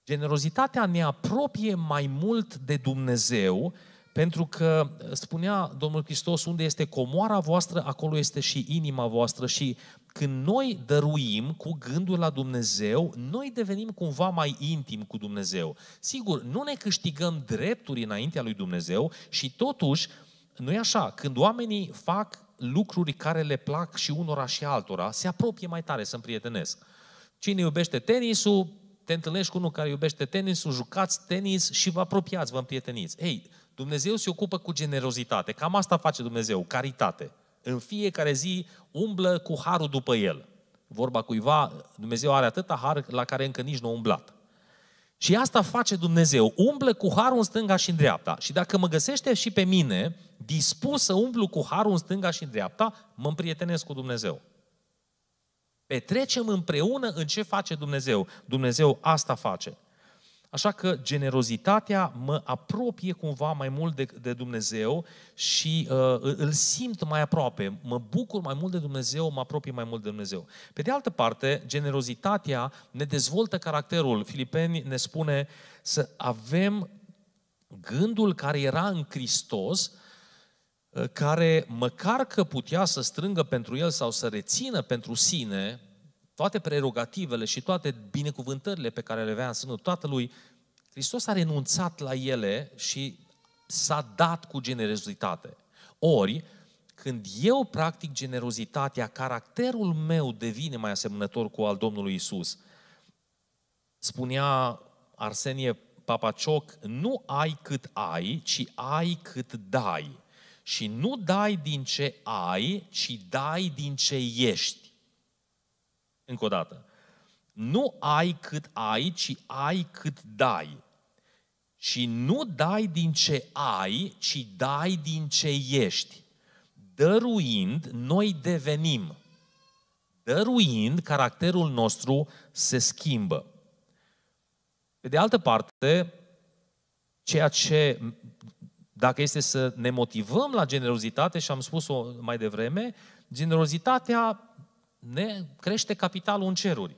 B: Generozitatea ne apropie mai mult de Dumnezeu, pentru că uh, spunea Domnul Hristos, unde este comoara voastră, acolo este și inima voastră și când noi dăruim cu gândul la Dumnezeu, noi devenim cumva mai intim cu Dumnezeu. Sigur, nu ne câștigăm drepturi înaintea lui Dumnezeu și totuși, nu e așa, când oamenii fac lucruri care le plac și unora și altora, se apropie mai tare să împrietenesc. Cine iubește tenisul, te întâlnești cu unul care iubește tenisul, jucați tenis și vă apropiați, vă împrieteniți. Ei, Dumnezeu se ocupă cu generozitate. Cam asta face Dumnezeu, caritate. În fiecare zi umblă cu harul după el. Vorba cuiva, Dumnezeu are atâta har la care încă nici nu a umblat. Și asta face Dumnezeu. Umblă cu harul în stânga și în dreapta. Și dacă mă găsește și pe mine, dispus să umblu cu harul în stânga și în dreapta, mă împrietenesc cu Dumnezeu. Petrecem împreună în ce face Dumnezeu. Dumnezeu asta face. Așa că generozitatea mă apropie cumva mai mult de, de Dumnezeu și uh, îl simt mai aproape, mă bucur mai mult de Dumnezeu, mă apropie mai mult de Dumnezeu. Pe de altă parte, generozitatea ne dezvoltă caracterul. Filipeni ne spune să avem gândul care era în Hristos, uh, care măcar că putea să strângă pentru el sau să rețină pentru sine toate prerogativele și toate binecuvântările pe care le avea în sânul Tatălui, Hristos a renunțat la ele și s-a dat cu generozitate. Ori, când eu practic generozitatea, caracterul meu devine mai asemănător cu al Domnului Isus. Spunea Arsenie Papacioc, nu ai cât ai, ci ai cât dai și nu dai din ce ai, ci dai din ce ești. Încă o dată. Nu ai cât ai, ci ai cât dai. Și nu dai din ce ai, ci dai din ce ești. Dăruind, noi devenim. Dăruind, caracterul nostru se schimbă. Pe de altă parte, ceea ce dacă este să ne motivăm la generozitate, și am spus-o mai devreme, generozitatea ne crește capitalul în ceruri.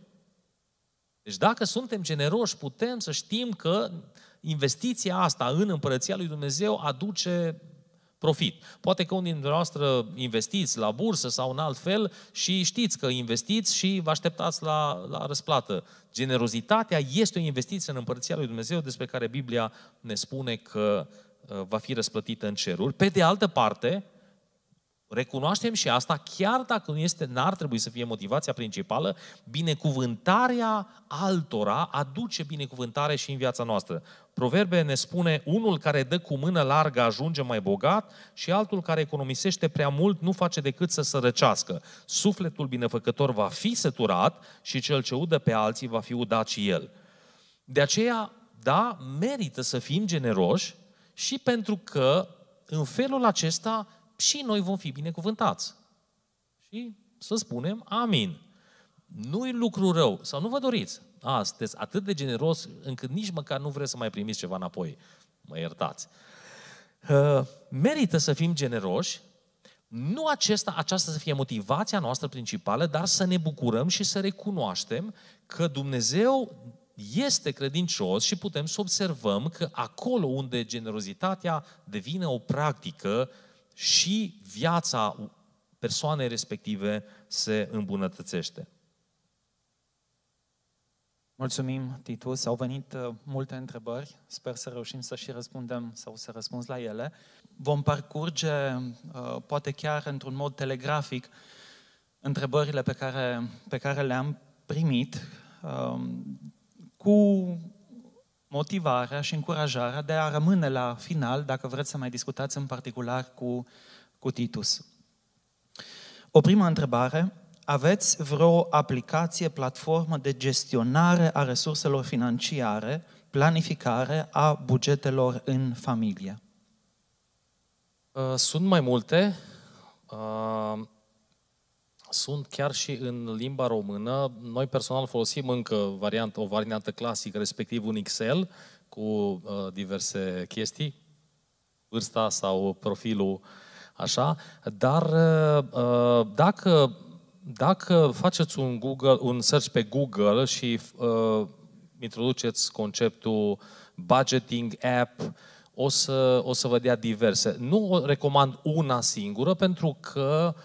B: Deci dacă suntem generoși, putem să știm că investiția asta în împărăția lui Dumnezeu aduce profit. Poate că unii dintre noastre investiți la bursă sau în alt fel și știți că investiți și vă așteptați la, la răsplată. Generozitatea este o investiție în împărăția lui Dumnezeu despre care Biblia ne spune că Uh, va fi răsplătită în ceruri. Pe de altă parte, recunoaștem și asta, chiar dacă nu este, n-ar trebui să fie motivația principală, binecuvântarea altora aduce binecuvântare și în viața noastră. Proverbe ne spune, unul care dă cu mână largă ajunge mai bogat și altul care economisește prea mult nu face decât să sărăcească. Sufletul binefăcător va fi săturat și cel ce udă pe alții va fi udat și el. De aceea, da, merită să fim generoși, și pentru că în felul acesta și noi vom fi binecuvântați. Și să spunem amin. Nu-i lucru rău, sau nu vă doriți. A, sunteți atât de generos încât nici măcar nu vreți să mai primiți ceva înapoi. Mă iertați. Merită să fim generoși, nu acesta, aceasta să fie motivația noastră principală, dar să ne bucurăm și să recunoaștem că Dumnezeu este credincios și putem să observăm că acolo unde generozitatea devine o practică și viața persoanei respective se îmbunătățește.
A: Mulțumim, Titus. Au venit uh, multe întrebări. Sper să reușim să și răspundem sau să răspund la ele. Vom parcurge, uh, poate chiar într-un mod telegrafic, întrebările pe care, pe care le-am primit um, cu motivarea și încurajarea de a rămâne la final, dacă vreți să mai discutați în particular cu, cu Titus. O primă întrebare, aveți vreo aplicație, platformă de gestionare a resurselor financiare, planificare a bugetelor în familie? Uh,
B: sunt mai multe. Uh, sunt chiar și în limba română. Noi personal folosim încă variant, o variantă clasică, respectiv un Excel cu uh, diverse chestii, vârsta sau profilul, așa. Dar uh, uh dacă, dacă faceți un, Google, un search pe Google și uh, introduceți conceptul budgeting app, o să, o să vă dea diverse. Nu recomand una singură, pentru că uh,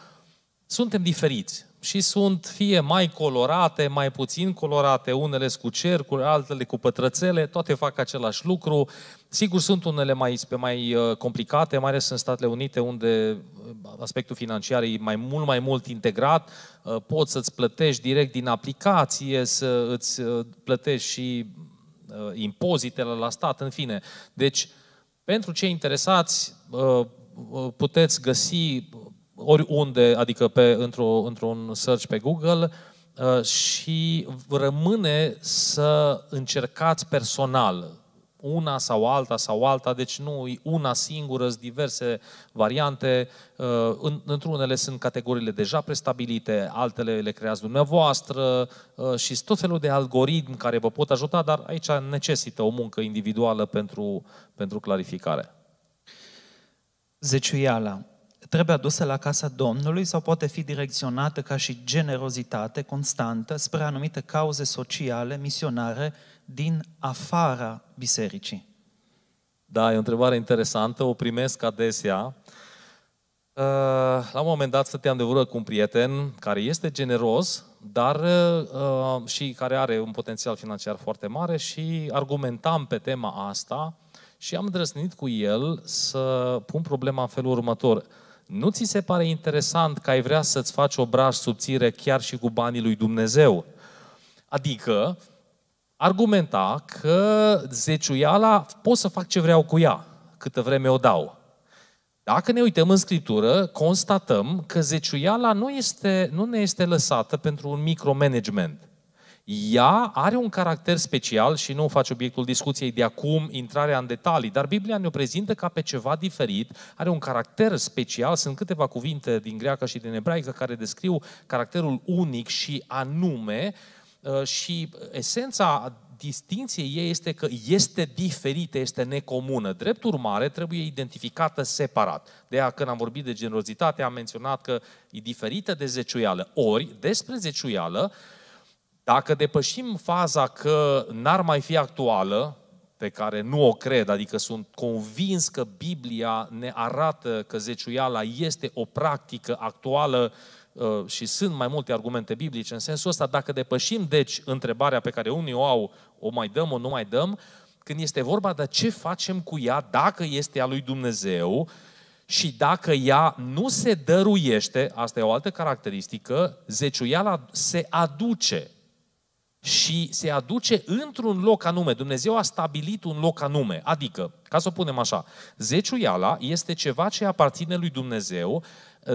B: suntem diferiți și sunt fie mai colorate, mai puțin colorate, unele cu cercuri, altele cu pătrățele, toate fac același lucru. Sigur, sunt unele mai, mai uh, complicate, mai ales în Statele Unite, unde uh, aspectul financiar e mai mult, mai mult integrat. Uh, poți să-ți plătești direct din aplicație, să îți plătești și impozitele la stat, în fine. Deci, pentru cei interesați, puteți găsi oriunde, adică pe, într-o, într-un search pe Google uh, și rămâne să încercați personal una sau alta sau alta, deci nu una singură, sunt diverse variante. Uh, într-unele sunt categoriile deja prestabilite, altele le creați dumneavoastră uh, și tot felul de algoritmi care vă pot ajuta, dar aici necesită o
A: muncă individuală pentru, pentru clarificare. Zeciuiala trebuie adusă la casa Domnului sau poate fi direcționată ca și generozitate constantă spre anumite cauze sociale, misionare, din afara bisericii?
B: Da, e o întrebare interesantă, o primesc adesea. Uh, la un moment dat stăteam de vorbă cu un prieten care este generos, dar uh, și care are un potențial financiar foarte mare și argumentam pe tema asta și am drăsnit cu el să pun problema în felul următor – nu ți se pare interesant că ai vrea să-ți faci o braj subțire chiar și cu banii lui Dumnezeu? Adică, argumenta că zeciuiala pot să fac ce vreau cu ea, câtă vreme o dau. Dacă ne uităm în Scriptură, constatăm că zeciuiala nu, este, nu ne este lăsată pentru un micromanagement ea are un caracter special și nu face obiectul discuției de acum, intrarea în detalii, dar Biblia ne-o prezintă ca pe ceva diferit, are un caracter special, sunt câteva cuvinte din greacă și din ebraică care descriu caracterul unic și anume uh, și esența distinției ei este că este diferită, este necomună. Drept urmare, trebuie identificată separat. De aia, când am vorbit de generozitate, am menționat că e diferită de zeciuială. Ori, despre zeciuială, dacă depășim faza că n-ar mai fi actuală, pe care nu o cred, adică sunt convins că Biblia ne arată că zeciuiala este o practică actuală uh, și sunt mai multe argumente biblice în sensul ăsta, dacă depășim, deci, întrebarea pe care unii o au, o mai dăm, o nu mai dăm, când este vorba de ce facem cu ea dacă este a lui Dumnezeu și dacă ea nu se dăruiește, asta e o altă caracteristică, zeciuiala se aduce și se aduce într-un loc anume. Dumnezeu a stabilit un loc anume. Adică, ca să o punem așa, zeciuiala este ceva ce aparține lui Dumnezeu,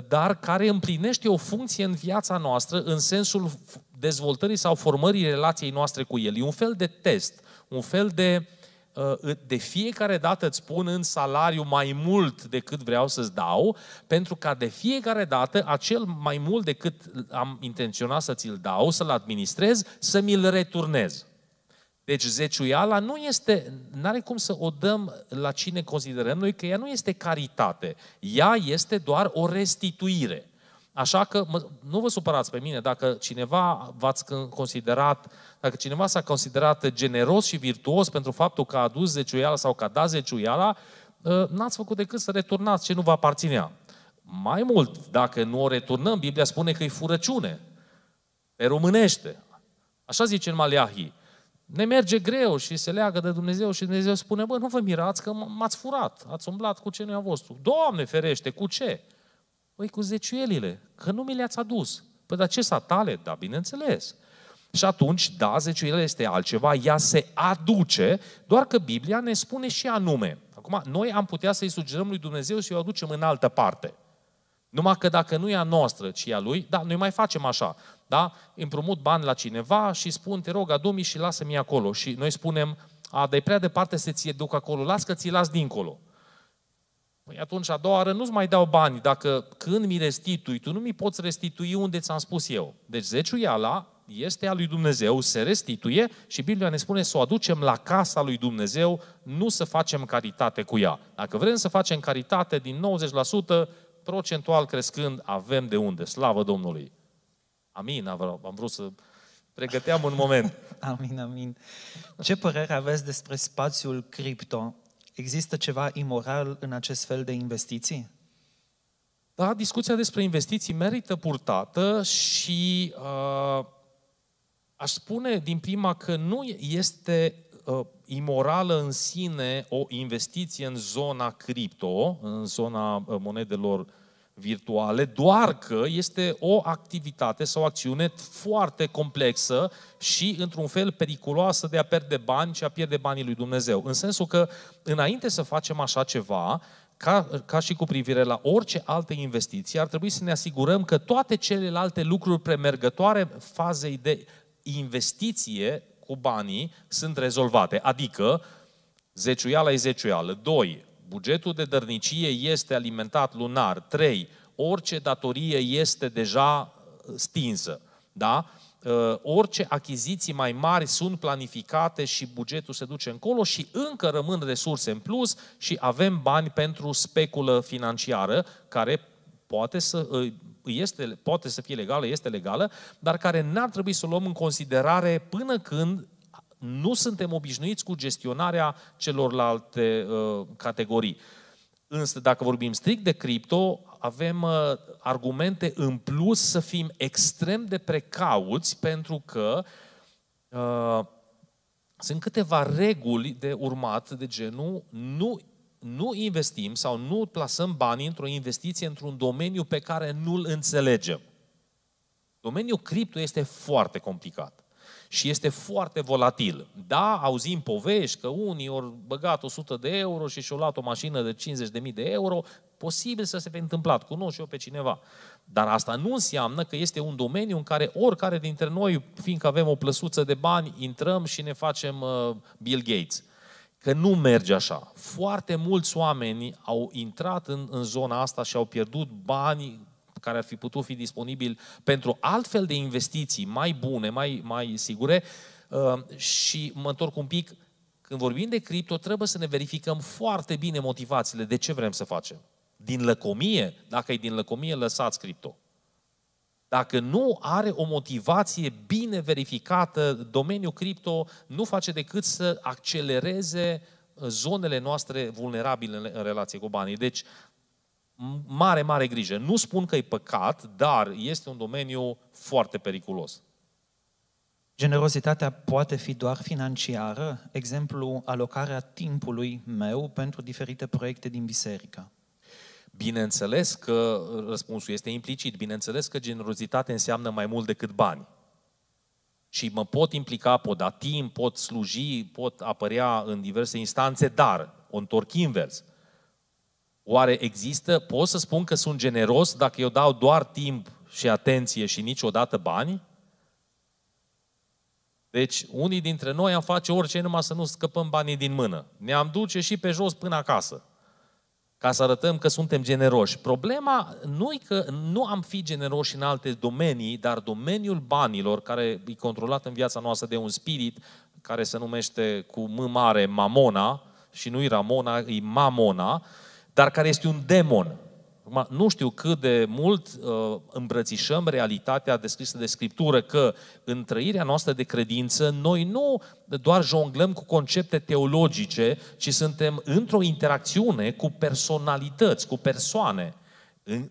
B: dar care împlinește o funcție în viața noastră în sensul dezvoltării sau formării relației noastre cu El. E un fel de test, un fel de uh, Uh, de fiecare dată îți pun în salariu mai mult decât vreau să-ți dau, pentru ca de fiecare dată acel mai mult decât am intenționat să ți-l dau, să-l administrez, să mi-l returnez. Deci zeciuiala nu este, nu are cum să o dăm la cine considerăm noi că ea nu este caritate. Ea este doar o restituire. Așa că mă, nu vă supărați pe mine dacă cineva v-ați considerat, dacă cineva s-a considerat generos și virtuos pentru faptul că a adus zeciuiala sau că a dat zeciuiala, ă, n-ați făcut decât să returnați ce nu vă aparținea. Mai mult, dacă nu o returnăm, Biblia spune că e furăciune. Pe românește. Așa zice în Maliahi. Ne merge greu și se leagă de Dumnezeu și Dumnezeu spune, bă, nu vă mirați că m-ați furat, ați umblat cu ce nu a vostru. Doamne ferește, cu ce? Păi cu zeciuielile, că nu mi le-ați adus. Păi dar ce s-a tale? Da, bineînțeles. Și atunci, da, zeciuielile este altceva, ea se aduce, doar că Biblia ne spune și anume. Acum, noi am putea să-i sugerăm lui Dumnezeu și o aducem în altă parte. Numai că dacă nu e a noastră, ci a lui, da, noi mai facem așa. Da? Împrumut bani la cineva și spun, te rog, adu mi și lasă-mi acolo. Și noi spunem, a, dar prea departe să ți duc acolo, las că ți las dincolo. Păi atunci, a doua oară, nu-ți mai dau bani dacă când mi restitui, tu nu mi poți restitui unde ți-am spus eu. Deci zeciuiala este a lui Dumnezeu, se restituie și Biblia ne spune să o aducem la casa lui Dumnezeu, nu să facem caritate cu ea. Dacă vrem să facem caritate din 90%, procentual crescând, avem de unde. Slavă Domnului! Amin, am
A: vrut să pregăteam un moment. amin, amin. Ce părere aveți despre spațiul cripto Există ceva imoral în acest fel de investiții? Da, discuția despre investiții merită purtată și uh,
B: aș spune din prima că nu este uh, imorală în sine o investiție în zona cripto, în zona uh, monedelor virtuale, doar că este o activitate sau acțiune foarte complexă și, într-un fel, periculoasă de a pierde bani și a pierde banii lui Dumnezeu. În sensul că, înainte să facem așa ceva, ca, ca și cu privire la orice alte investiții, ar trebui să ne asigurăm că toate celelalte lucruri premergătoare fazei de investiție cu banii sunt rezolvate. Adică, zeciuiala e zeciuială. Doi, Bugetul de dărnicie este alimentat lunar. 3. Orice datorie este deja uh, stinsă. Da? Uh, orice achiziții mai mari sunt planificate și bugetul se duce încolo și încă rămân resurse în plus și avem bani pentru speculă financiară care poate să uh, este, poate să fie legală, este legală, dar care n-ar trebui să o luăm în considerare până când nu suntem obișnuiți cu gestionarea celorlalte uh, categorii. Însă, dacă vorbim strict de cripto, avem uh, argumente în plus să fim extrem de precauți, pentru că uh, sunt câteva reguli de urmat, de genul nu, nu investim sau nu plasăm banii într-o investiție într-un domeniu pe care nu-l înțelegem. Domeniul cripto este foarte complicat și este foarte volatil. Da, auzim povești că unii au băgat 100 de euro și și-au luat o mașină de 50.000 de euro, posibil să se fi întâmplat, cunosc eu pe cineva. Dar asta nu înseamnă că este un domeniu în care oricare dintre noi, fiindcă avem o plăsuță de bani, intrăm și ne facem uh, Bill Gates. Că nu merge așa. Foarte mulți oameni au intrat în, în zona asta și au pierdut bani care ar fi putut fi disponibil pentru altfel de investiții mai bune, mai, mai sigure. Uh, și mă întorc un pic, când vorbim de cripto, trebuie să ne verificăm foarte bine motivațiile de ce vrem să facem. Din lăcomie, dacă e din lăcomie, lăsați cripto. Dacă nu are o motivație bine verificată, domeniul cripto nu face decât să accelereze zonele noastre vulnerabile în relație cu banii. Deci, mare, mare grijă. Nu spun că e păcat, dar este un domeniu foarte periculos.
A: Generozitatea poate fi doar financiară, exemplu, alocarea timpului meu pentru diferite proiecte din biserică. Bineînțeles
B: că răspunsul este implicit, bineînțeles că generozitatea înseamnă mai mult decât bani. Și mă pot implica, pot da timp, pot sluji, pot apărea în diverse instanțe, dar o întorc invers. Oare există? Pot să spun că sunt generos dacă eu dau doar timp și atenție și niciodată bani? Deci, unii dintre noi am face orice numai să nu scăpăm banii din mână. Ne-am duce și pe jos până acasă. Ca să arătăm că suntem generoși. Problema nu e că nu am fi generoși în alte domenii, dar domeniul banilor, care e controlat în viața noastră de un spirit, care se numește cu M mare Mamona, și nu-i Ramona, e Mamona, dar care este un demon. Nu știu cât de mult uh, îmbrățișăm realitatea descrisă de Scriptură că în trăirea noastră de credință noi nu doar jonglăm cu concepte teologice, ci suntem într-o interacțiune cu personalități, cu persoane.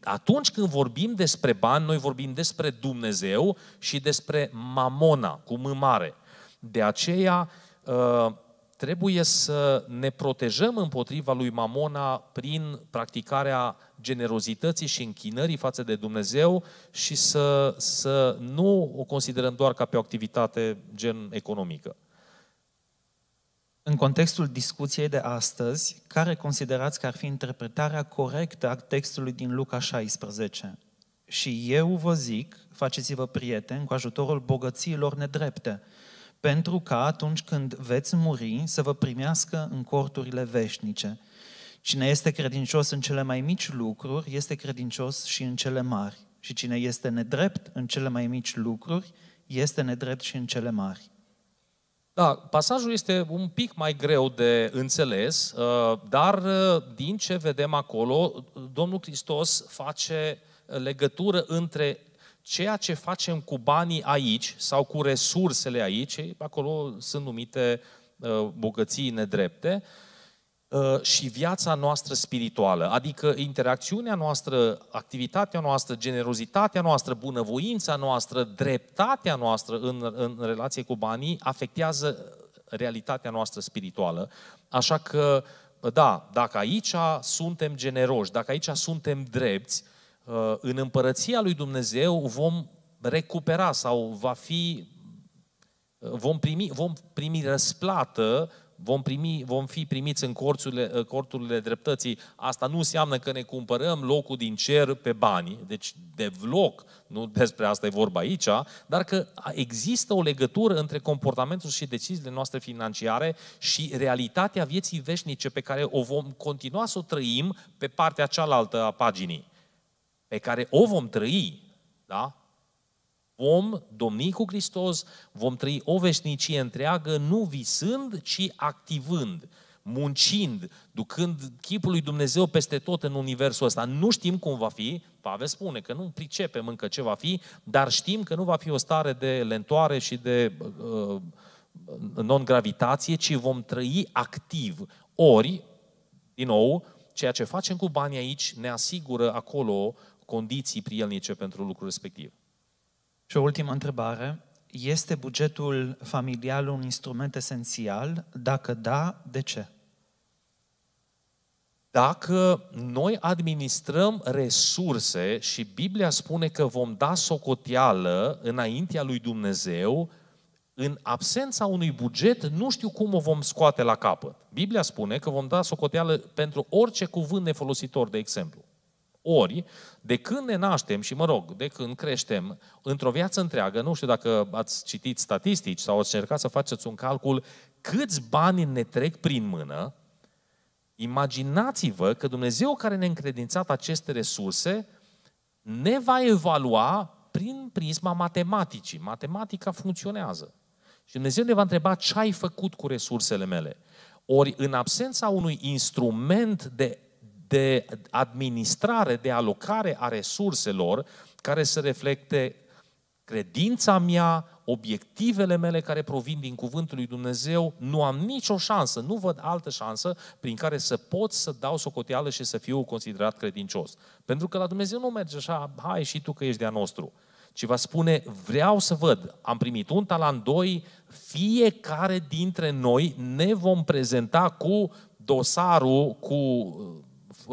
B: Atunci când vorbim despre bani, noi vorbim despre Dumnezeu și despre mamona, cu mâmare. De aceea, uh, trebuie să ne protejăm împotriva lui Mamona prin practicarea generozității și închinării față de Dumnezeu și să, să nu o considerăm doar ca pe o activitate gen economică.
A: În contextul discuției de astăzi, care considerați că ar fi interpretarea corectă a textului din Luca 16? Și eu vă zic, faceți-vă prieteni cu ajutorul bogățiilor nedrepte – pentru ca atunci când veți muri să vă primească în corturile veșnice. Cine este credincios în cele mai mici lucruri, este credincios și în cele mari. Și cine este nedrept în cele mai mici lucruri, este nedrept și în cele mari.
B: Da, pasajul este un pic mai greu de înțeles, uh, dar uh, din ce vedem acolo, Domnul Hristos face uh, legătură între ceea ce facem cu banii aici sau cu resursele aici, acolo sunt numite uh, bogății nedrepte, uh, și viața noastră spirituală, adică interacțiunea noastră, activitatea noastră, generozitatea noastră, bunăvoința noastră, dreptatea noastră în, în relație cu banii afectează realitatea noastră spirituală. Așa că, da, dacă aici suntem generoși, dacă aici suntem drepți, uh, Uh, în împărăția lui Dumnezeu vom recupera sau va fi, uh, vom primi, vom primi răsplată, vom, primi, vom fi primiți în corțurile, uh, corturile dreptății. Asta nu înseamnă că ne cumpărăm locul din cer pe bani, deci de vloc, nu despre asta e vorba aici, dar că există o legătură între comportamentul și deciziile noastre financiare și realitatea vieții veșnice pe care o vom continua să o trăim pe partea cealaltă a paginii pe care o vom trăi, da? Vom domni cu Hristos, vom trăi o veșnicie întreagă, nu visând, ci activând, muncind, ducând chipul lui Dumnezeu peste tot în universul ăsta. Nu știm cum va fi, Pavel spune că nu pricepem încă ce va fi, dar știm că nu va fi o stare de lentoare și de uh, uh non-gravitație, ci vom trăi activ. Ori, din nou, ceea ce facem cu banii aici ne asigură acolo condiții prielnice pentru lucrul respectiv.
A: Și o ultimă întrebare. Este bugetul familial un instrument esențial? Dacă da, de ce? Dacă noi administrăm
B: resurse și Biblia spune că vom da socoteală înaintea lui Dumnezeu, în absența unui buget, nu știu cum o vom scoate la capăt. Biblia spune că vom da socoteală pentru orice cuvânt nefolositor, de exemplu. Ori, de când ne naștem și, mă rog, de când creștem, într-o viață întreagă, nu știu dacă ați citit statistici sau ați încercat să faceți un calcul câți bani ne trec prin mână, imaginați-vă că Dumnezeu care ne-a încredințat aceste resurse ne va evalua prin prisma matematicii. Matematica funcționează. Și Dumnezeu ne va întreba ce ai făcut cu resursele mele. Ori, în absența unui instrument de de administrare, de alocare a resurselor care să reflecte credința mea, obiectivele mele care provin din Cuvântul lui Dumnezeu, nu am nicio șansă, nu văd altă șansă prin care să pot să dau socoteală și să fiu considerat credincios. Pentru că la Dumnezeu nu merge așa, hai și tu că ești de-a nostru ci va spune, vreau să văd, am primit un talent, doi, fiecare dintre noi ne vom prezenta cu dosarul, cu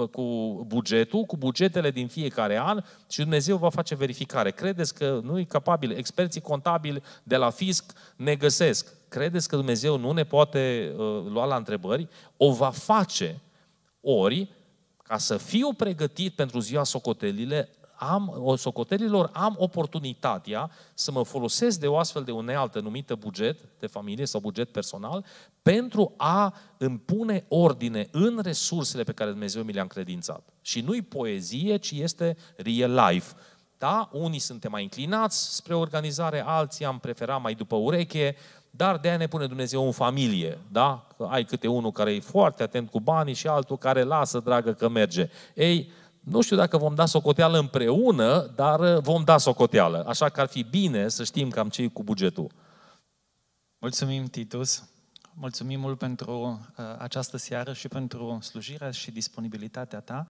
B: cu bugetul, cu bugetele din fiecare an și Dumnezeu va face verificare. Credeți că nu e capabil? Experții contabili de la fisc ne găsesc. Credeți că Dumnezeu nu ne poate uh, lua la întrebări? O va face. Ori, ca să fiu pregătit pentru ziua socotelile, am, o socotelilor, am oportunitatea să mă folosesc de o astfel de unealtă numită buget de familie sau buget personal pentru a îmi pune ordine în resursele pe care Dumnezeu mi le-a încredințat. Și nu-i poezie, ci este real life. Da, unii suntem mai înclinați spre organizare, alții am preferat mai după ureche, dar de aia ne pune Dumnezeu în familie, da? Că ai câte unul care e foarte atent cu banii și altul care lasă, dragă, că merge. Ei, nu știu dacă vom da socoteală împreună, dar uh, vom da socoteală. Așa că ar fi bine să știm cam ce cu bugetul.
A: Mulțumim, Titus. Mulțumim mult pentru uh, această seară și pentru slujirea și disponibilitatea ta.